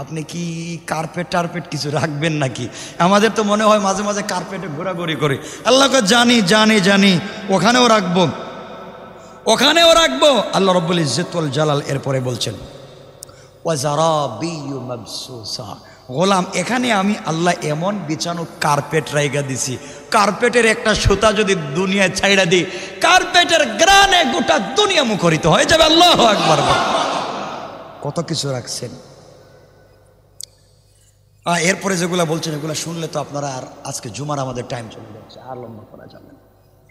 আপনি কি কার্পেট টার্পেট কিছু রাখবেন নাকি আমাদের তো মনে হয় মাঝে মাঝে কার্পেটে ঘোরাঘুরি করে আল্লাহকে জানি জানি জানি ওখানেও রাখবো ওখানেও রাখবো আল্লাহ রব্বুল ইজ্জতুল জালাল এরপরে বলছেন গোলাম এখানে আমি আল্লাহ এমন বিছানো কার্পেট রাইগা দিছি কার্পেটের একটা সুতা যদি দুনিয়ায় ছাইড়া দিই কার্পেটের গ্রানে গোটা দুনিয়া মুখরিত হয়ে যাবে আল্লাহ একবার কত কিছু রাখছেন এরপরে যেগুলো বলছেন এগুলো শুনলে তো আপনারা আর আজকে জুমার আমাদের টাইম চলে যাচ্ছে আর লম্বা করা যাবে না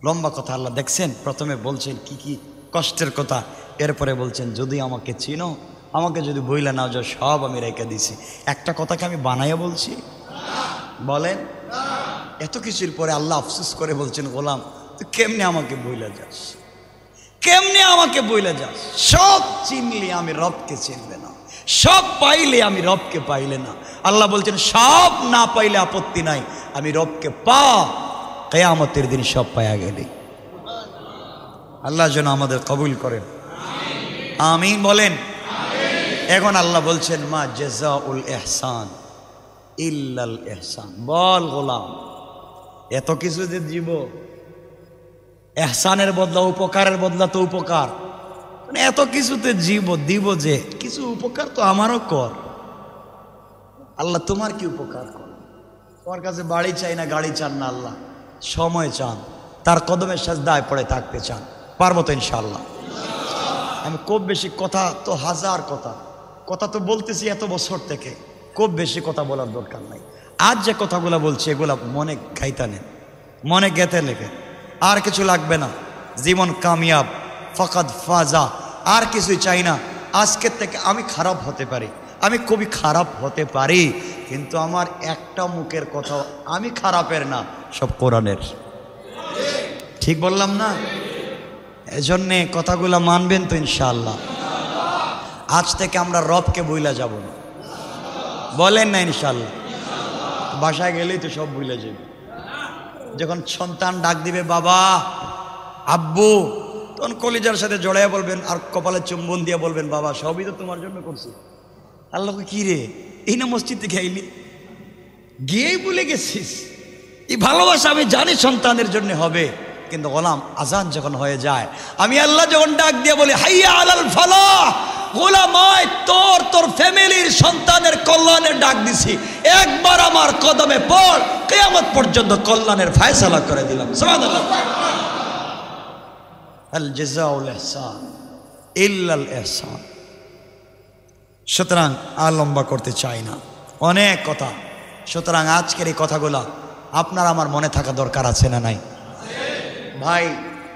লম্বা কথা আল্লাহ দেখছেন প্রথমে বলছেন কি কি কষ্টের কথা এরপরে বলছেন যদি আমাকে চিনো আমাকে যদি বইলা নাও যা সব আমি রেখে দিছি একটা কথাকে আমি বানাইয়া বলছি বলেন এত কিছুর পরে আল্লাহ আফসুস করে বলছেন গোলাম তুই কেমনে আমাকে বইলা যাস কেমনে আমাকে বইলা যাস সব চিনলি আমি রবকে চিনবেন সব পাইলে আমি রবকে পাইলে না আল্লাহ বলছেন সব না পাইলে আপত্তি নাই আমি রবকে পা কেয়ামতের দিন সব পায়া গেলে আল্লাহ যেন আমাদের কবুল করেন আমি বলেন এখন আল্লাহ বলছেন মা জেজা উল এহসান ইল্লাল এহসান বল গোলাম এত কিছু যে জীব এহসানের বদলা উপকারের বদলা তো উপকার এত কিছুতে জীব দিব যে কিছু উপকার তো আমারও কর আল্লাহ তোমার কি উপকার কর তোমার কাছে বাড়ি চাই না গাড়ি চান না আল্লাহ সময় চান তার কদমের সাজদায় পড়ে থাকতে চান পারবো তো ইনশাল্লাহ আমি খুব বেশি কথা তো হাজার কথা কথা তো বলতেছি এত বছর থেকে খুব বেশি কথা বলার দরকার নাই আজ যে কথাগুলো বলছি এগুলা মনে খাইতা নেন মনে গেতে লেখে আর কিছু লাগবে না জীবন কামিয়াব ফকাত ফাজা আর কিছুই চাই না আজকের থেকে আমি খারাপ হতে পারি আমি খুবই খারাপ হতে পারি কিন্তু আমার একটা মুখের কথা আমি খারাপের না সব কোরআনের ঠিক বললাম না এজন্যে কথাগুলো মানবেন তো ইনশাল্লাহ আজ থেকে আমরা রবকে বইলা যাব না বলেন না ইনশাল্লাহ বাসায় গেলেই তো সব বইলা যাবে যখন সন্তান ডাক দিবে বাবা আব্বু তখন কলিজার সাথে জড়াইয়া বলবেন আর কপালে চুম্বন দিয়ে বলবেন বাবা সবই তো তোমার জন্য করছি আল্লাহকে কি রে এই না মসজিদ থেকে আইলি গিয়েই বলে গেছিস এই ভালোবাসা আমি জানি সন্তানের জন্য হবে কিন্তু গোলাম আজান যখন হয়ে যায় আমি আল্লাহ যখন ডাক দিয়ে বলি হাইয়া আলাল ফালা গোলামায় তোর তোর ফ্যামিলির সন্তানের কল্যাণের ডাক দিছি একবার আমার কদমে পড় কেয়ামত পর্যন্ত কল্যাণের ফায়সালা করে দিলাম আল জেজাউল এহসান ইল্লাল এহসান সুতরাং আর লম্বা করতে চাই না অনেক কথা সুতরাং আজকের এই কথাগুলো আপনার আমার মনে থাকা দরকার আছে না নাই ভাই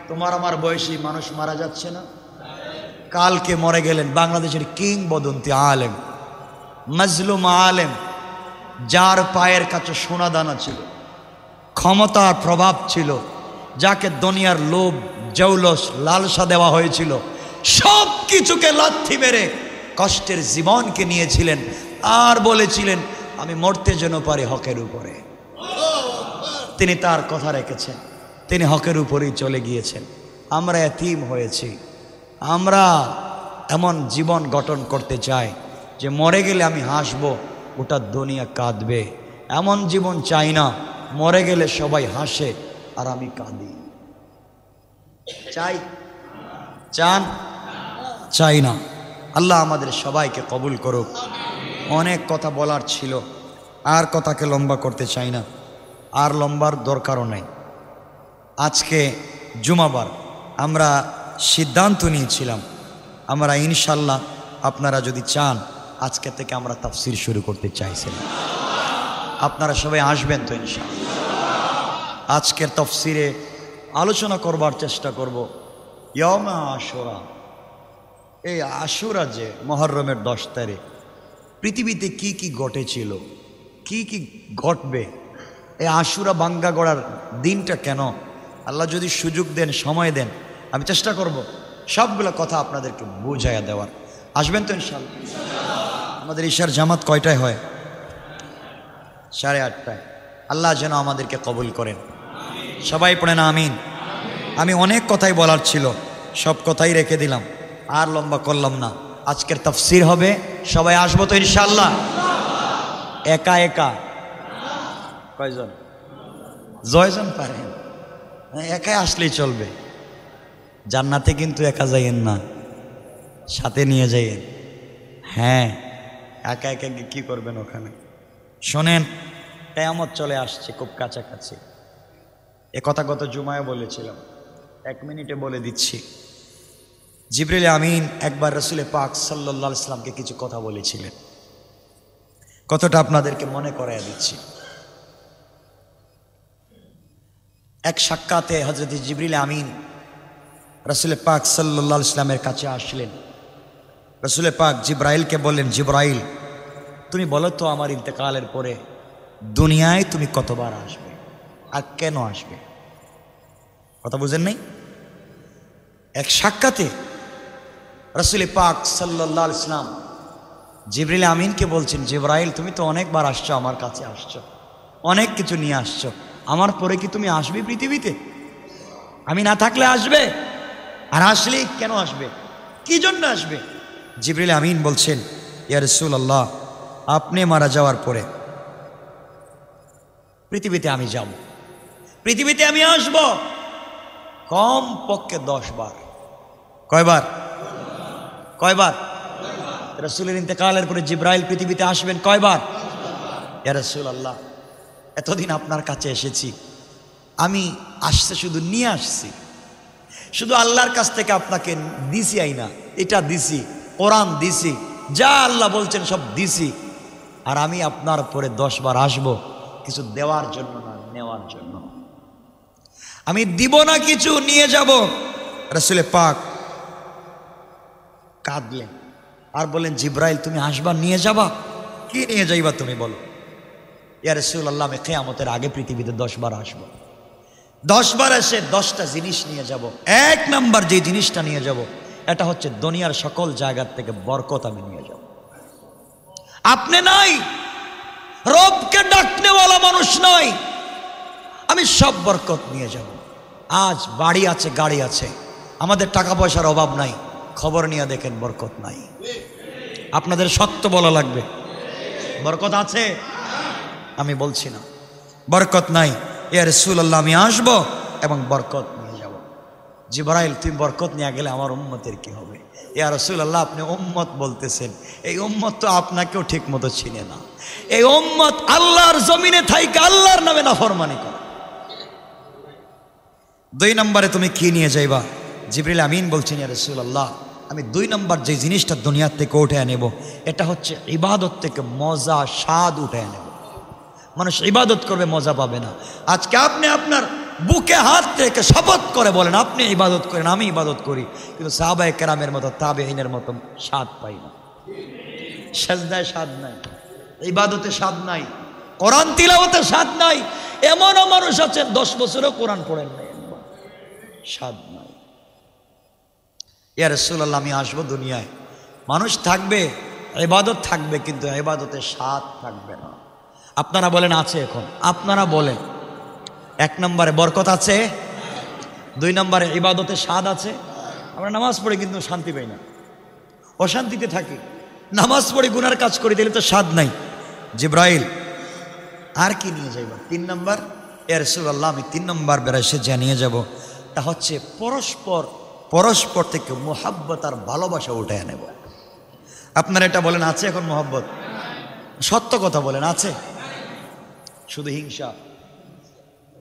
তোমার আমার বয়সী মানুষ মারা যাচ্ছে না কালকে মরে গেলেন বাংলাদেশের কিংবদন্তি আলেম মজলুম আলেম যার পায়ের কাছে সোনাদানা ছিল ক্ষমতার প্রভাব ছিল যাকে দুনিয়ার লোভ জৌলস লালসা দেওয়া হয়েছিল সব কিছুকে লাথি মেরে কষ্টের জীবনকে নিয়েছিলেন আর বলেছিলেন আমি মরতে যেন পারি হকের উপরে তিনি তার কথা রেখেছেন তিনি হকের উপরেই চলে গিয়েছেন আমরা এতিম হয়েছি আমরা এমন জীবন গঠন করতে চাই যে মরে গেলে আমি হাসব ওটা দুনিয়া কাঁদবে এমন জীবন চাই না মরে গেলে সবাই হাসে আর আমি কাঁদি চাই চান চাই না আল্লাহ আমাদের সবাইকে কবুল করুক অনেক কথা বলার ছিল আর কথাকে লম্বা করতে চাই না আর লম্বার দরকারও নেই আজকে জুমাবার আমরা সিদ্ধান্ত নিয়েছিলাম আমরা ইনশাল্লাহ আপনারা যদি চান আজকে থেকে আমরা তাফসির শুরু করতে চাইছিলাম আপনারা সবাই আসবেন তো ইনশাল্লাহ আজকের তফসিরে আলোচনা করবার চেষ্টা করব ইয়মা আশুরা এই আশুরা যে মহরমের দশ তারিখ পৃথিবীতে কি কি ঘটেছিল কি কি ঘটবে এই আশুরা বাঙ্গা গড়ার দিনটা কেন আল্লাহ যদি সুযোগ দেন সময় দেন আমি চেষ্টা করব সবগুলো কথা আপনাদেরকে বোঝাইয়া দেওয়ার আসবেন তো ইনশাল আমাদের ঈশার জামাত কয়টায় হয় সাড়ে আটটায় আল্লাহ যেন আমাদেরকে কবুল করেন সবাই পড়ে না আমিন আমি অনেক কথাই বলার ছিল সব কথাই রেখে দিলাম আর লম্বা করলাম না আজকের তাফসির হবে সবাই আসবো তো ইনশাল্লাহ একা একা কয়জন জয়জন পারেন মানে একাই আসলেই চলবে জান্নাতে কিন্তু একা যাইয়েন না সাথে নিয়ে যাইয়েন হ্যাঁ একা একা কি করবেন ওখানে শোনেন কেয়ামত চলে আসছে খুব কাছাকাছি এ কথা গত জুমায় বলেছিলাম এক মিনিটে বলে দিচ্ছি জিবরিল আমিন একবার রসুলে পাক সাল্লা ইসলামকে কিছু কথা বলেছিলেন কতটা আপনাদেরকে মনে করাই দিচ্ছি এক সাক্ষাতে হজরত জিবরিল আমিন রসুল পাক সাল্লা ইসলামের কাছে আসলেন রসুল পাক জিব্রাইলকে বললেন জিব্রাইল তুমি বলো তো আমার ইন্তেকালের পরে দুনিয়ায় তুমি কতবার আসবে আর কেন আসবে কথা বুঝেন নাই এক সাক্ষাতে রসুল পাক সাল্লা ইসলাম জিবরিল আমিনকে বলছেন জিব্রাইল তুমি তো অনেকবার আসছো আমার কাছে আসছো অনেক কিছু নিয়ে আসছো আমার পরে কি তুমি আসবে পৃথিবীতে আমি না থাকলে আসবে আর আসলে কেন আসবে কি জন্য আসবে জিবরিল আমিন বলছেন ইয়া রসুল আল্লাহ আপনি মারা যাওয়ার পরে পৃথিবীতে আমি যাবো পৃথিবীতে আমি আসব কম পক্ষে দশ বার কয়বার কয়বার রসুলের ইন্তেকালের পরে জিব্রাইল পৃথিবীতে আসবেন কয়বার রসুল আল্লাহ এতদিন আপনার কাছে এসেছি আমি আসতে শুধু নিয়ে আসছি শুধু আল্লাহর কাছ থেকে আপনাকে দিছি আই না এটা দিছি কোরআন দিছি যা আল্লাহ বলছেন সব দিছি আর আমি আপনার পরে দশবার আসব কিছু দেওয়ার জন্য না নেওয়ার জন্য আমি দিব না কিছু নিয়ে যাব রাসুলে পাক কাঁদলেন আর বলেন জিব্রাইল তুমি আসবা নিয়ে যাবা কি নিয়ে যাইবা তুমি বলো ইয়ার রসুল আল্লাহ আমি কেয়ামতের আগে পৃথিবীতে দশবার আসবো দশবার এসে দশটা জিনিস নিয়ে যাব। এক নাম্বার যে জিনিসটা নিয়ে যাব। এটা হচ্ছে দুনিয়ার সকল জায়গার থেকে বরকত আমি নিয়ে যাব আপনি নাই রবকে ডাকনেওয়ালা মানুষ নয় আমি সব বরকত নিয়ে যাব আজ বাড়ি আছে গাড়ি আছে আমাদের টাকা পয়সার অভাব নাই খবর নিয়ে দেখেন বরকত নাই আপনাদের সত্য বলা লাগবে বরকত আছে আমি বলছি না বরকত নাই এ আল্লাহ আমি আসবো এবং বরকত নিয়ে যাব জিবরাইল তুই বরকত নিয়ে গেলে আমার উম্মতের কি হবে ইয়া রসুল্লাহ আপনি উম্মত বলতেছেন এই উম্মত তো আপনাকেও ঠিক মতো চিনে না এই উম্মত আল্লাহর জমিনে থাইকে আল্লাহর নামে না ফরমানি করে দুই নম্বরে তুমি কি নিয়ে যাইবা জিবরিল আমিন বলছেন ইয়া রসুল্লাহ আমি দুই নম্বর যে জিনিসটা দুনিয়ার থেকে উঠে নেব এটা হচ্ছে ইবাদত থেকে মজা স্বাদ উঠে নেব মানুষ ইবাদত করবে মজা পাবে না আজকে আপনি আপনার বুকে হাত থেকে শপথ করে বলেন আপনি ইবাদত করেন আমি ইবাদত করি কিন্তু সাহাবায় কেরামের মতো তাবেহিনের মতো স্বাদ পাই না সেজদায় স্বাদ নাই ইবাদতে স্বাদ নাই কোরআন তিলাওতে স্বাদ নাই এমনও মানুষ আছে দশ বছরও কোরআন পড়েন নাই স্বাদ নাই ইয়া আল্লাহ আমি আসবো দুনিয়ায় মানুষ থাকবে এবাদত থাকবে কিন্তু এবাদতে স্বাদ থাকবে না আপনারা বলেন আছে এখন আপনারা বলেন এক নম্বরে বরকত আছে দুই নম্বরে ইবাদতে স্বাদ আছে আমরা নামাজ পড়ে কিন্তু শান্তি পাই না অশান্তিতে থাকি নামাজ পড়ে গুনার কাজ করি দিলে তো স্বাদ নাই জিব্রাইল আর কি নিয়ে যাইবা তিন নম্বর এরসুল আল্লাহ আমি তিন নম্বর বেড়াইসে জানিয়ে যাব তা হচ্ছে পরস্পর পরস্পর থেকে মোহাব্বত আর ভালোবাসা উঠে নেব আপনারা এটা বলেন আছে এখন মোহাব্বত সত্য কথা বলেন আছে শুধু হিংসা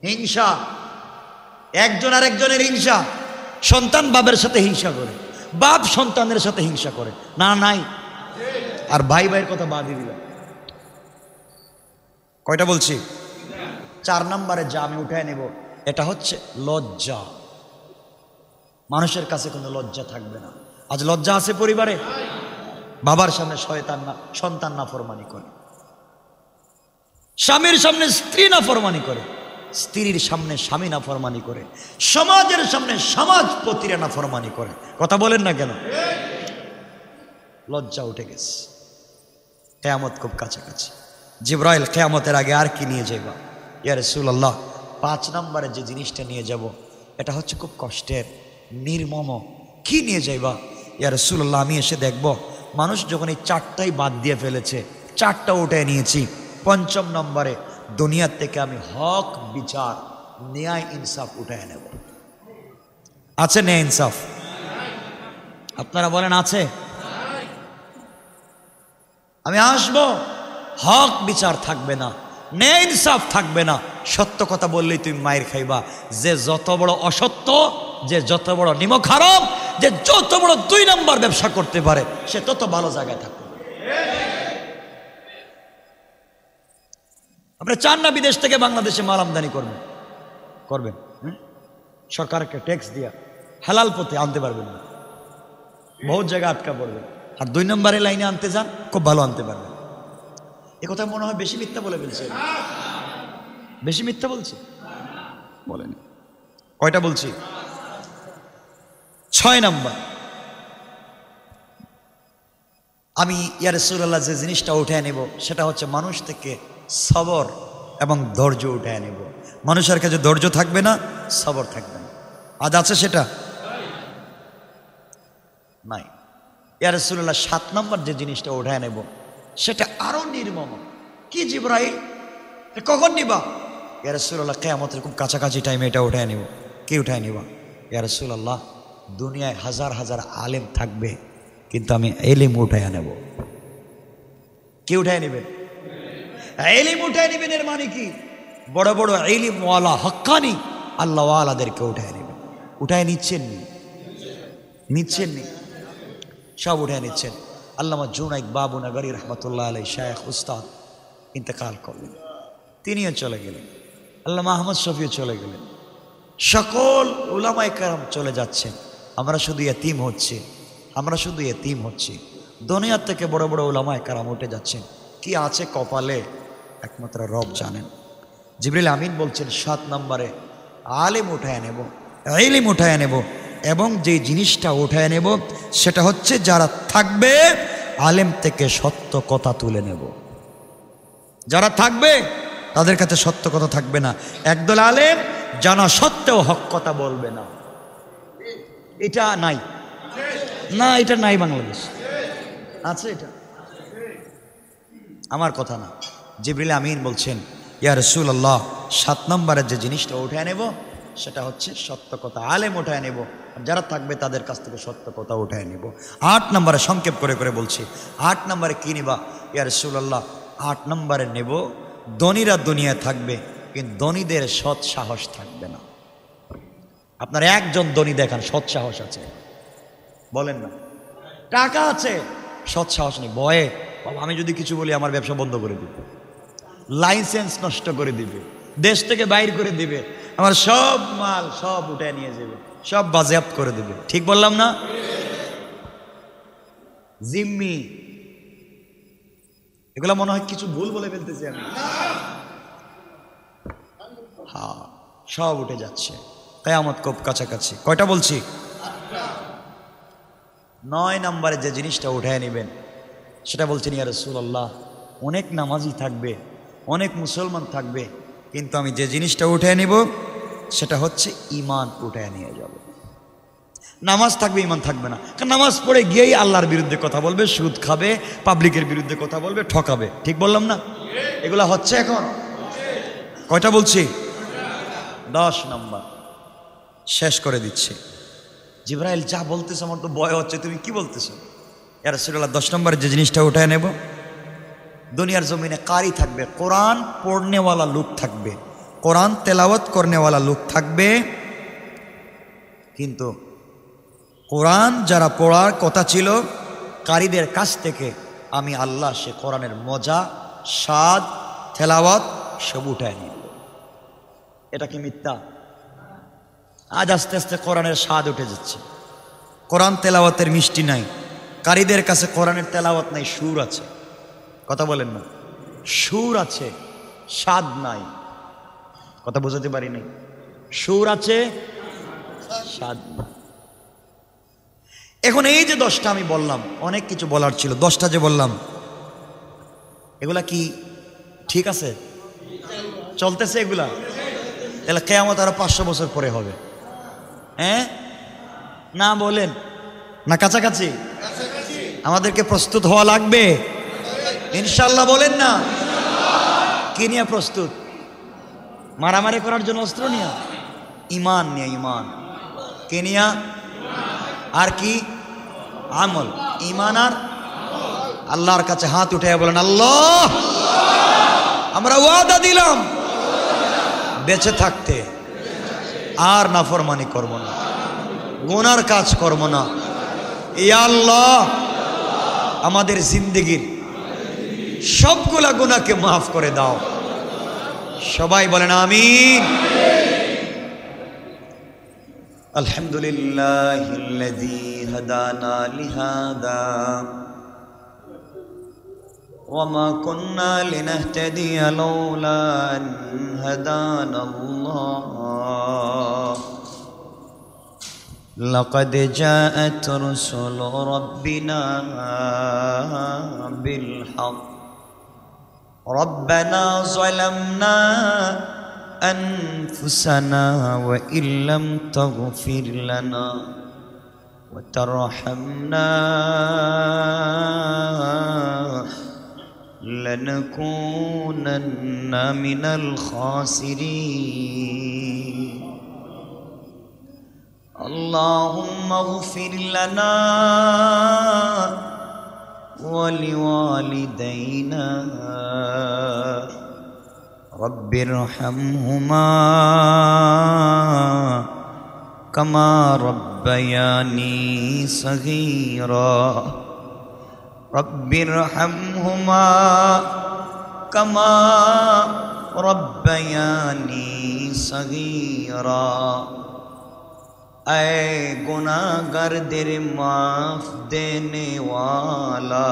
হিংসা একজন আর একজনের হিংসা সন্তান বাবের সাথে হিংসা করে বাপ সন্তানের সাথে হিংসা করে না নাই আর ভাই ভাইয়ের কথা বাদই দিল কয়টা বলছি চার নম্বরে যা আমি উঠে নেব এটা হচ্ছে লজ্জা মানুষের কাছে কোনো লজ্জা থাকবে না আজ লজ্জা আছে পরিবারে বাবার সামনে শয়তান না সন্তান না ফরমানি করে স্বামীর সামনে স্ত্রী না ফরমানি করে স্ত্রীর সামনে স্বামী না ফরমানি করে সমাজের সামনে সমাজপতিরা না ফরমানি করে কথা বলেন না কেন লজ্জা উঠে গেছে কেয়ামত খুব কাছাকাছি জিব্রাইল কেয়ামতের আগে আর কি নিয়ে যাইবা ইয়ার রসুল আল্লাহ পাঁচ নম্বরে যে জিনিসটা নিয়ে যাব এটা হচ্ছে খুব কষ্টের নির্মম কি নিয়ে যাইবা ইয়ার সুল্লাহ আমি এসে দেখব মানুষ যখন এই চারটাই বাদ দিয়ে ফেলেছে চারটা উঠে নিয়েছি পঞ্চম নম্বরে দুনিয়ার থেকে আমি হক বিচার ন্যায় ইনসাফ উঠে নেব আছে ন্যায় ইনসাফ আপনারা বলেন আছে আমি আসব হক বিচার থাকবে না ন্যায় ইনসাফ থাকবে না সত্য কথা বললেই তুমি মায়ের খাইবা যে যত বড় অসত্য যে যত বড় নিমক খারাপ যে যত বড় দুই নম্বর ব্যবসা করতে পারে সে তত ভালো জায়গায় থাকবে আপনি চান না বিদেশ থেকে বাংলাদেশে মাল আমদানি করবেন করবেন হ্যাঁ? সরকারকে ট্যাক্স দিয়া হালাল পথে আনতে পারবেন না বহু জায়গা আটকা পড়বে আর দুই নম্বরে লাইনে আনতে যান খুব ভালো আনতে পারবেন এ কথা মনে হয় বেশি মিথ্যা বলে ফেলছে বেশি মিথ্যা বলছে বলেন কয়টা বলছি ছয় নম্বর আমি সুরাল্লাহ যে জিনিসটা উঠে নেব সেটা হচ্ছে মানুষ থেকে সবর এবং ধৈর্য উঠে নেব মানুষের কাছে ধৈর্য থাকবে না সবর থাকবে না আজ আছে সেটা নাই সুরাল্লাহ সাত নম্বর যে জিনিসটা উঠে নেব সেটা আরও নির্মম কি জিব্রাহিম কখন নিবা ইয়ারসুল্লাহ কেয়ামতের খুব কাছাকাছি টাইমে এটা উঠে নেব কে উঠে নিবা সুরাল্লাহ দুনিয়ায় হাজার হাজার আলেম থাকবে কিন্তু আমি এলিম উঠাইয়া নেব কি উঠাই নেবেন এলিম উঠাই নেবেন এর মানে কি বড় বড় এলিমওয়ালা হক্কানি আল্লাহওয়ালাদেরকে উঠাই নেবেন উঠায় নিচ্ছেন নি নিচ্ছেন নি সব উঠায় নিচ্ছেন আল্লামা জুনাইক বাবু নগরী রহমতুল্লাহ আলাই শায়েখ উস্তাদ ইন্তেকাল করলেন তিনিও চলে গেলেন আল্লাহ আহমদ শফিও চলে গেলেন সকল উলামায় কারাম চলে যাচ্ছেন আমরা শুধু এতিম হচ্ছি আমরা শুধু এতিম হচ্ছি দুনিয়ার থেকে বড় বড় ওলামায় কারাম উঠে যাচ্ছেন কি আছে কপালে একমাত্র রব জানেন জিবরিল আমিন বলছেন সাত নম্বরে আলিম উঠায় নেব আলিম উঠায় নেব এবং যে জিনিসটা উঠায় নেব সেটা হচ্ছে যারা থাকবে আলেম থেকে সত্য কথা তুলে নেব যারা থাকবে তাদের কাছে সত্য কথা থাকবে না একদল আলেম জানা সত্ত্বেও হক কথা বলবে না এটা নাই না এটা নাই বাংলাদেশ আছে এটা আমার কথা না জিবরিল আমিন বলছেন ইয়া রসুল আল্লাহ সাত নম্বরের যে জিনিসটা উঠায় নেব সেটা হচ্ছে সত্য কথা আলেম উঠায় নেব আর যারা থাকবে তাদের কাছ থেকে সত্য কথা উঠায় নেব আট নম্বরে সংক্ষেপ করে করে বলছি আট নম্বরে কী নেবা ইয়া রসুল আল্লাহ আট নম্বরে নেব ধনীরা দুনিয়ায় থাকবে কিন্তু ধনীদের সৎ সাহস থাকবে না আপনার একজন ধনী দেখান সৎসাহস আছে বলেন না টাকা আছে সৎসাহস নেই ভয়ে বাবা আমি যদি কিছু বলি আমার ব্যবসা বন্ধ করে দিবে লাইসেন্স নষ্ট করে দিবে দেশ থেকে বাইর করে দিবে আমার সব মাল সব উঠে নিয়ে যাবে সব বাজেয়াপ করে দেবে ঠিক বললাম না জিম্মি এগুলো মনে হয় কিছু ভুল বলে ফেলতেছি আমি হ্যাঁ সব উঠে যাচ্ছে কেয়ামত খুব কাছাকাছি কয়টা বলছি নয় নাম্বারে যে জিনিসটা উঠায় নেবেন সেটা বলছেন ইয়ার রসুল্লাহ অনেক নামাজি থাকবে অনেক মুসলমান থাকবে কিন্তু আমি যে জিনিসটা উঠে নিব সেটা হচ্ছে ইমান উঠে নিয়ে যাব নামাজ থাকবে ইমান থাকবে না কারণ নামাজ পড়ে গিয়েই আল্লাহর বিরুদ্ধে কথা বলবে সুদ খাবে পাবলিকের বিরুদ্ধে কথা বলবে ঠকাবে ঠিক বললাম না এগুলা হচ্ছে এখন কয়টা বলছি দশ নম্বর শেষ করে দিচ্ছে জিব্রাইল যা বলতেছে আমার তো বয় হচ্ছে তুমি কি বলতেছো এরা সিরোলা দশ নম্বরের যে জিনিসটা উঠায় নেব দুনিয়ার জমিনে কারি থাকবে কোরআন পড়নেওয়ালা লোক থাকবে কোরআন তেলাওয়াত করনেওয়ালা লোক থাকবে কিন্তু কোরআন যারা পড়ার কথা ছিল কারিদের কাছ থেকে আমি আল্লাহ সে কোরআনের মজা স্বাদ থেলাওয়াত সব উঠায় নিব এটা কি মিথ্যা আজ আস্তে আস্তে কোরআনের স্বাদ উঠে যাচ্ছে কোরআন তেলাওয়াতের মিষ্টি নাই কারীদের কাছে কোরআনের তেলাওয়াত নাই সুর আছে কথা বলেন না সুর আছে স্বাদ নাই কথা বোঝাতে পারি নাই সুর আছে স্বাদ নাই এখন এই যে দশটা আমি বললাম অনেক কিছু বলার ছিল দশটা যে বললাম এগুলা কি ঠিক আছে চলতেছে এগুলা তাহলে কেয়ামত আরো পাঁচশো বছর পরে হবে হ্যাঁ না বলেন না কাছাকাছি আমাদেরকে প্রস্তুত হওয়া লাগবে ইনশাল্লাহ বলেন না কে নিয়ে প্রস্তুত মারামারি করার জন্য অস্ত্র নিয়ে ইমান নিয়ে ইমান কেনিয়া আর কি আমল ইমান আর আল্লাহর কাছে হাত উঠে বলেন আল্লাহ আমরা ওয়াদা দিলাম বেঁচে থাকতে আর নাফরমানি করব না গোনার কাজ করব না ইয়াল্লাহ আমাদের জিন্দিগির সবগুলা গুণাকে মাফ করে দাও সবাই বলেন আমি আলহামদুলিল্লাহ وما كنا لنهتدي لولا أن هدانا الله لقد جاءت رسل ربنا بالحق ربنا ظلمنا أنفسنا وإن لم تغفر لنا وترحمنا لنكونن من الخاسرين اللهم اغفر لنا ولوالدينا رب ارحمهما كما ربياني صغيرا رب ارحمهما کما ربیانی صغیرا اے گناہ گر در معاف دینے والا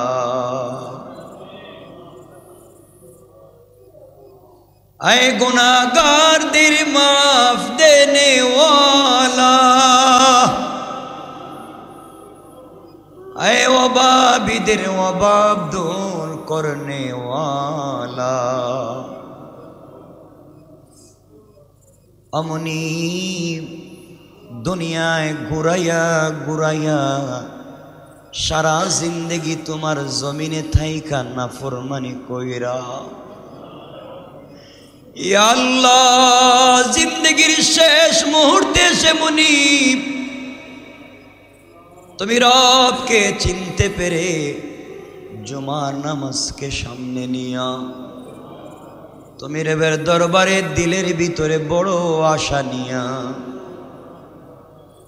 اے گناہ گار در معاف دینے والا আয়ে অবাব در অবাব دور کرنے والا দুনিয়ায় ঘুরাইয়া ঘুরাইয়া সারা জিন্দগি তোমার জমিনে থাইকা না ফরমানি কইরা আল্লাহ জিন্দগির শেষ মুহূর্তে সে মুনিপ তুমি রবকে চিনতে পেরে জুমার নামাজকে সামনে নিয়া তুমি রেবের দরবারে দিলের ভিতরে বড় আশা নিয়া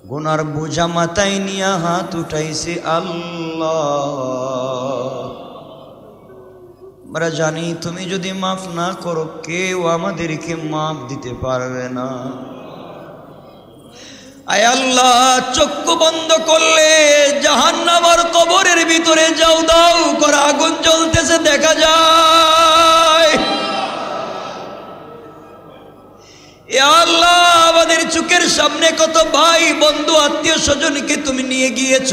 গুনার বোঝা মাথায় নিয়া হাত উঠাইছে আল্লাহ আমরা জানি তুমি যদি মাফ না করো কেউ আমাদেরকে মাফ দিতে পারবে না আল্লাহ চক্ষু বন্ধ করলে জাহান্নামার কবরের ভিতরে যাও দাও করে আগুন জ্বলতেছে দেখা যায় আল্লাহ আমাদের চোখের সামনে কত ভাই বন্ধু আত্মীয় স্বজনকে তুমি নিয়ে গিয়েছ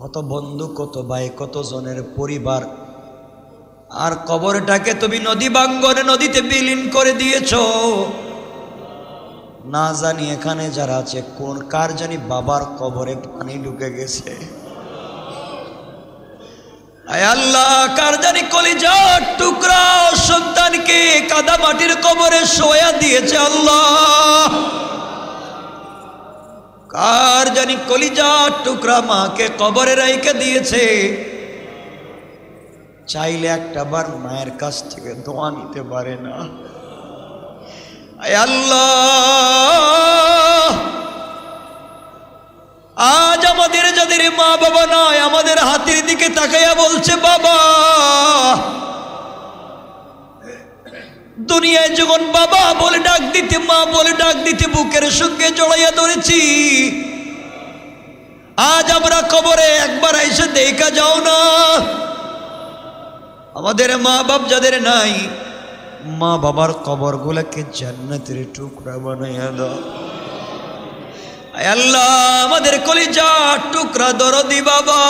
কত বন্ধু কত ভাই কত জনের পরিবার আর কবরটাকে তুমি নদী বাঙ্গনে নদীতে বিলীন করে দিয়েছো না জানি এখানে যারা আছে কোন কার জানি বাবার কবরে পানি ঢুকে গেছে আল্লাহ কার জানি কলিজা টুকরা সন্তানকে কাদা মাটির কবরে সোয়া দিয়েছে আল্লাহ কার জানি কলিজা টুকরা মাকে কবরে রেখে দিয়েছে চাইলে একটা বার মায়ের কাছ থেকে দোয়া নিতে পারে না আল্লাহ আজ আমাদের যাদের মা বাবা নয় আমাদের হাতের দিকে তাকাইয়া বলছে বাবা দুনিয়ায় যখন বাবা বলে ডাক দিতে মা বলে ডাক দিতে বুকের সঙ্গে জড়াইয়া ধরেছি আজ আমরা কবরে একবার এসে দেখা যাও না আমাদের মা বাপ যাদের নাই মা বাবার কবরগুলোকে জান্নাতের টুকরা বানাইয়া দাও আল্লাহ আমাদের কলিজা টুকরা দরদি বাবা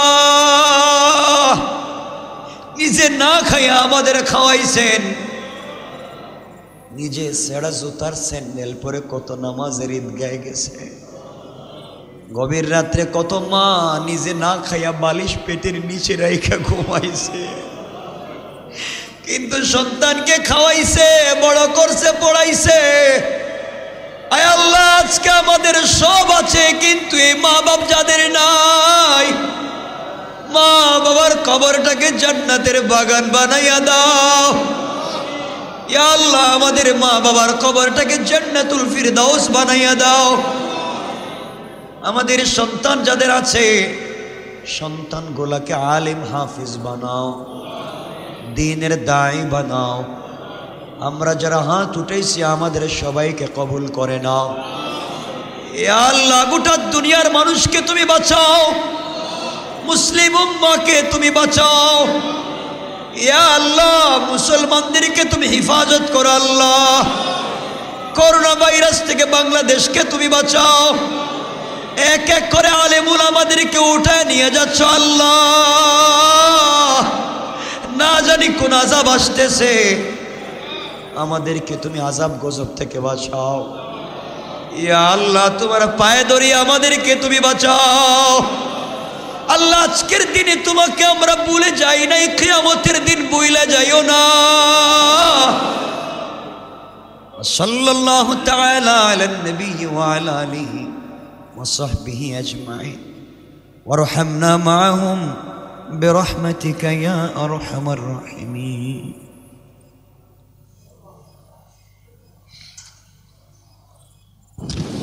নিজে না খাইয়া আমাদের খাওয়াইছেন নিজে সেরা জুতার স্যান্ডেল পরে কত নামাজের গায়ে গেছে গভীর রাত্রে কত মা নিজে না খাইয়া বালিশ পেটের নিচে রাইখা ঘুমাইছে কিন্তু সন্তানকে খাওয়াইছে বড় করছে পড়াইছে আল্লাহ আজকে আমাদের সব আছে কিন্তু এই মা বাপ যাদের নাই মা বাবার কবরটাকে জান্নাতের বাগান বানাইয়া দাও আল্লাহ আমাদের মা বাবার কবরটাকে জান্নাতুল দাউস বানাইয়া দাও আমাদের সন্তান যাদের আছে সন্তান গোলাকে আলিম হাফিজ বানাও দিনের দায় বানাও আমরা যারা হাত উঠেছি আমাদের সবাইকে কবুল করে নাও আল্লাহ গোটা দুনিয়ার মানুষকে তুমি বাঁচাও মুসলিম উম্মাকে তুমি বাঁচাও ইয়া আল্লাহ মুসলমানদেরকে তুমি হিফাজত করো আল্লাহ করোনা ভাইরাস থেকে বাংলাদেশকে তুমি বাঁচাও এক এক করে আলেমুল আমাদেরকে উঠায় নিয়ে যাচ্ছ আল্লাহ না জানি কোন আজাব আসতেছে আমাদেরকে তুমি আজাব গজব থেকে বাঁচাও ইয়া আল্লাহ তোমার পায়ে ধরি আমাদেরকে তুমি বাঁচাও আল্লাহ আজকের দিনে তোমাকে আমরা বলে যাই নাই কিয়ামতের দিন বইলা যাইও না সাল্লাল্লাহু তাআলা আলা নবী ওয়া আলা আলিহি ওয়া সাহবিহি আজমাইন ওয়ারহামনা মাআহুম برحمتك يا أرحم الراحمين Thank you.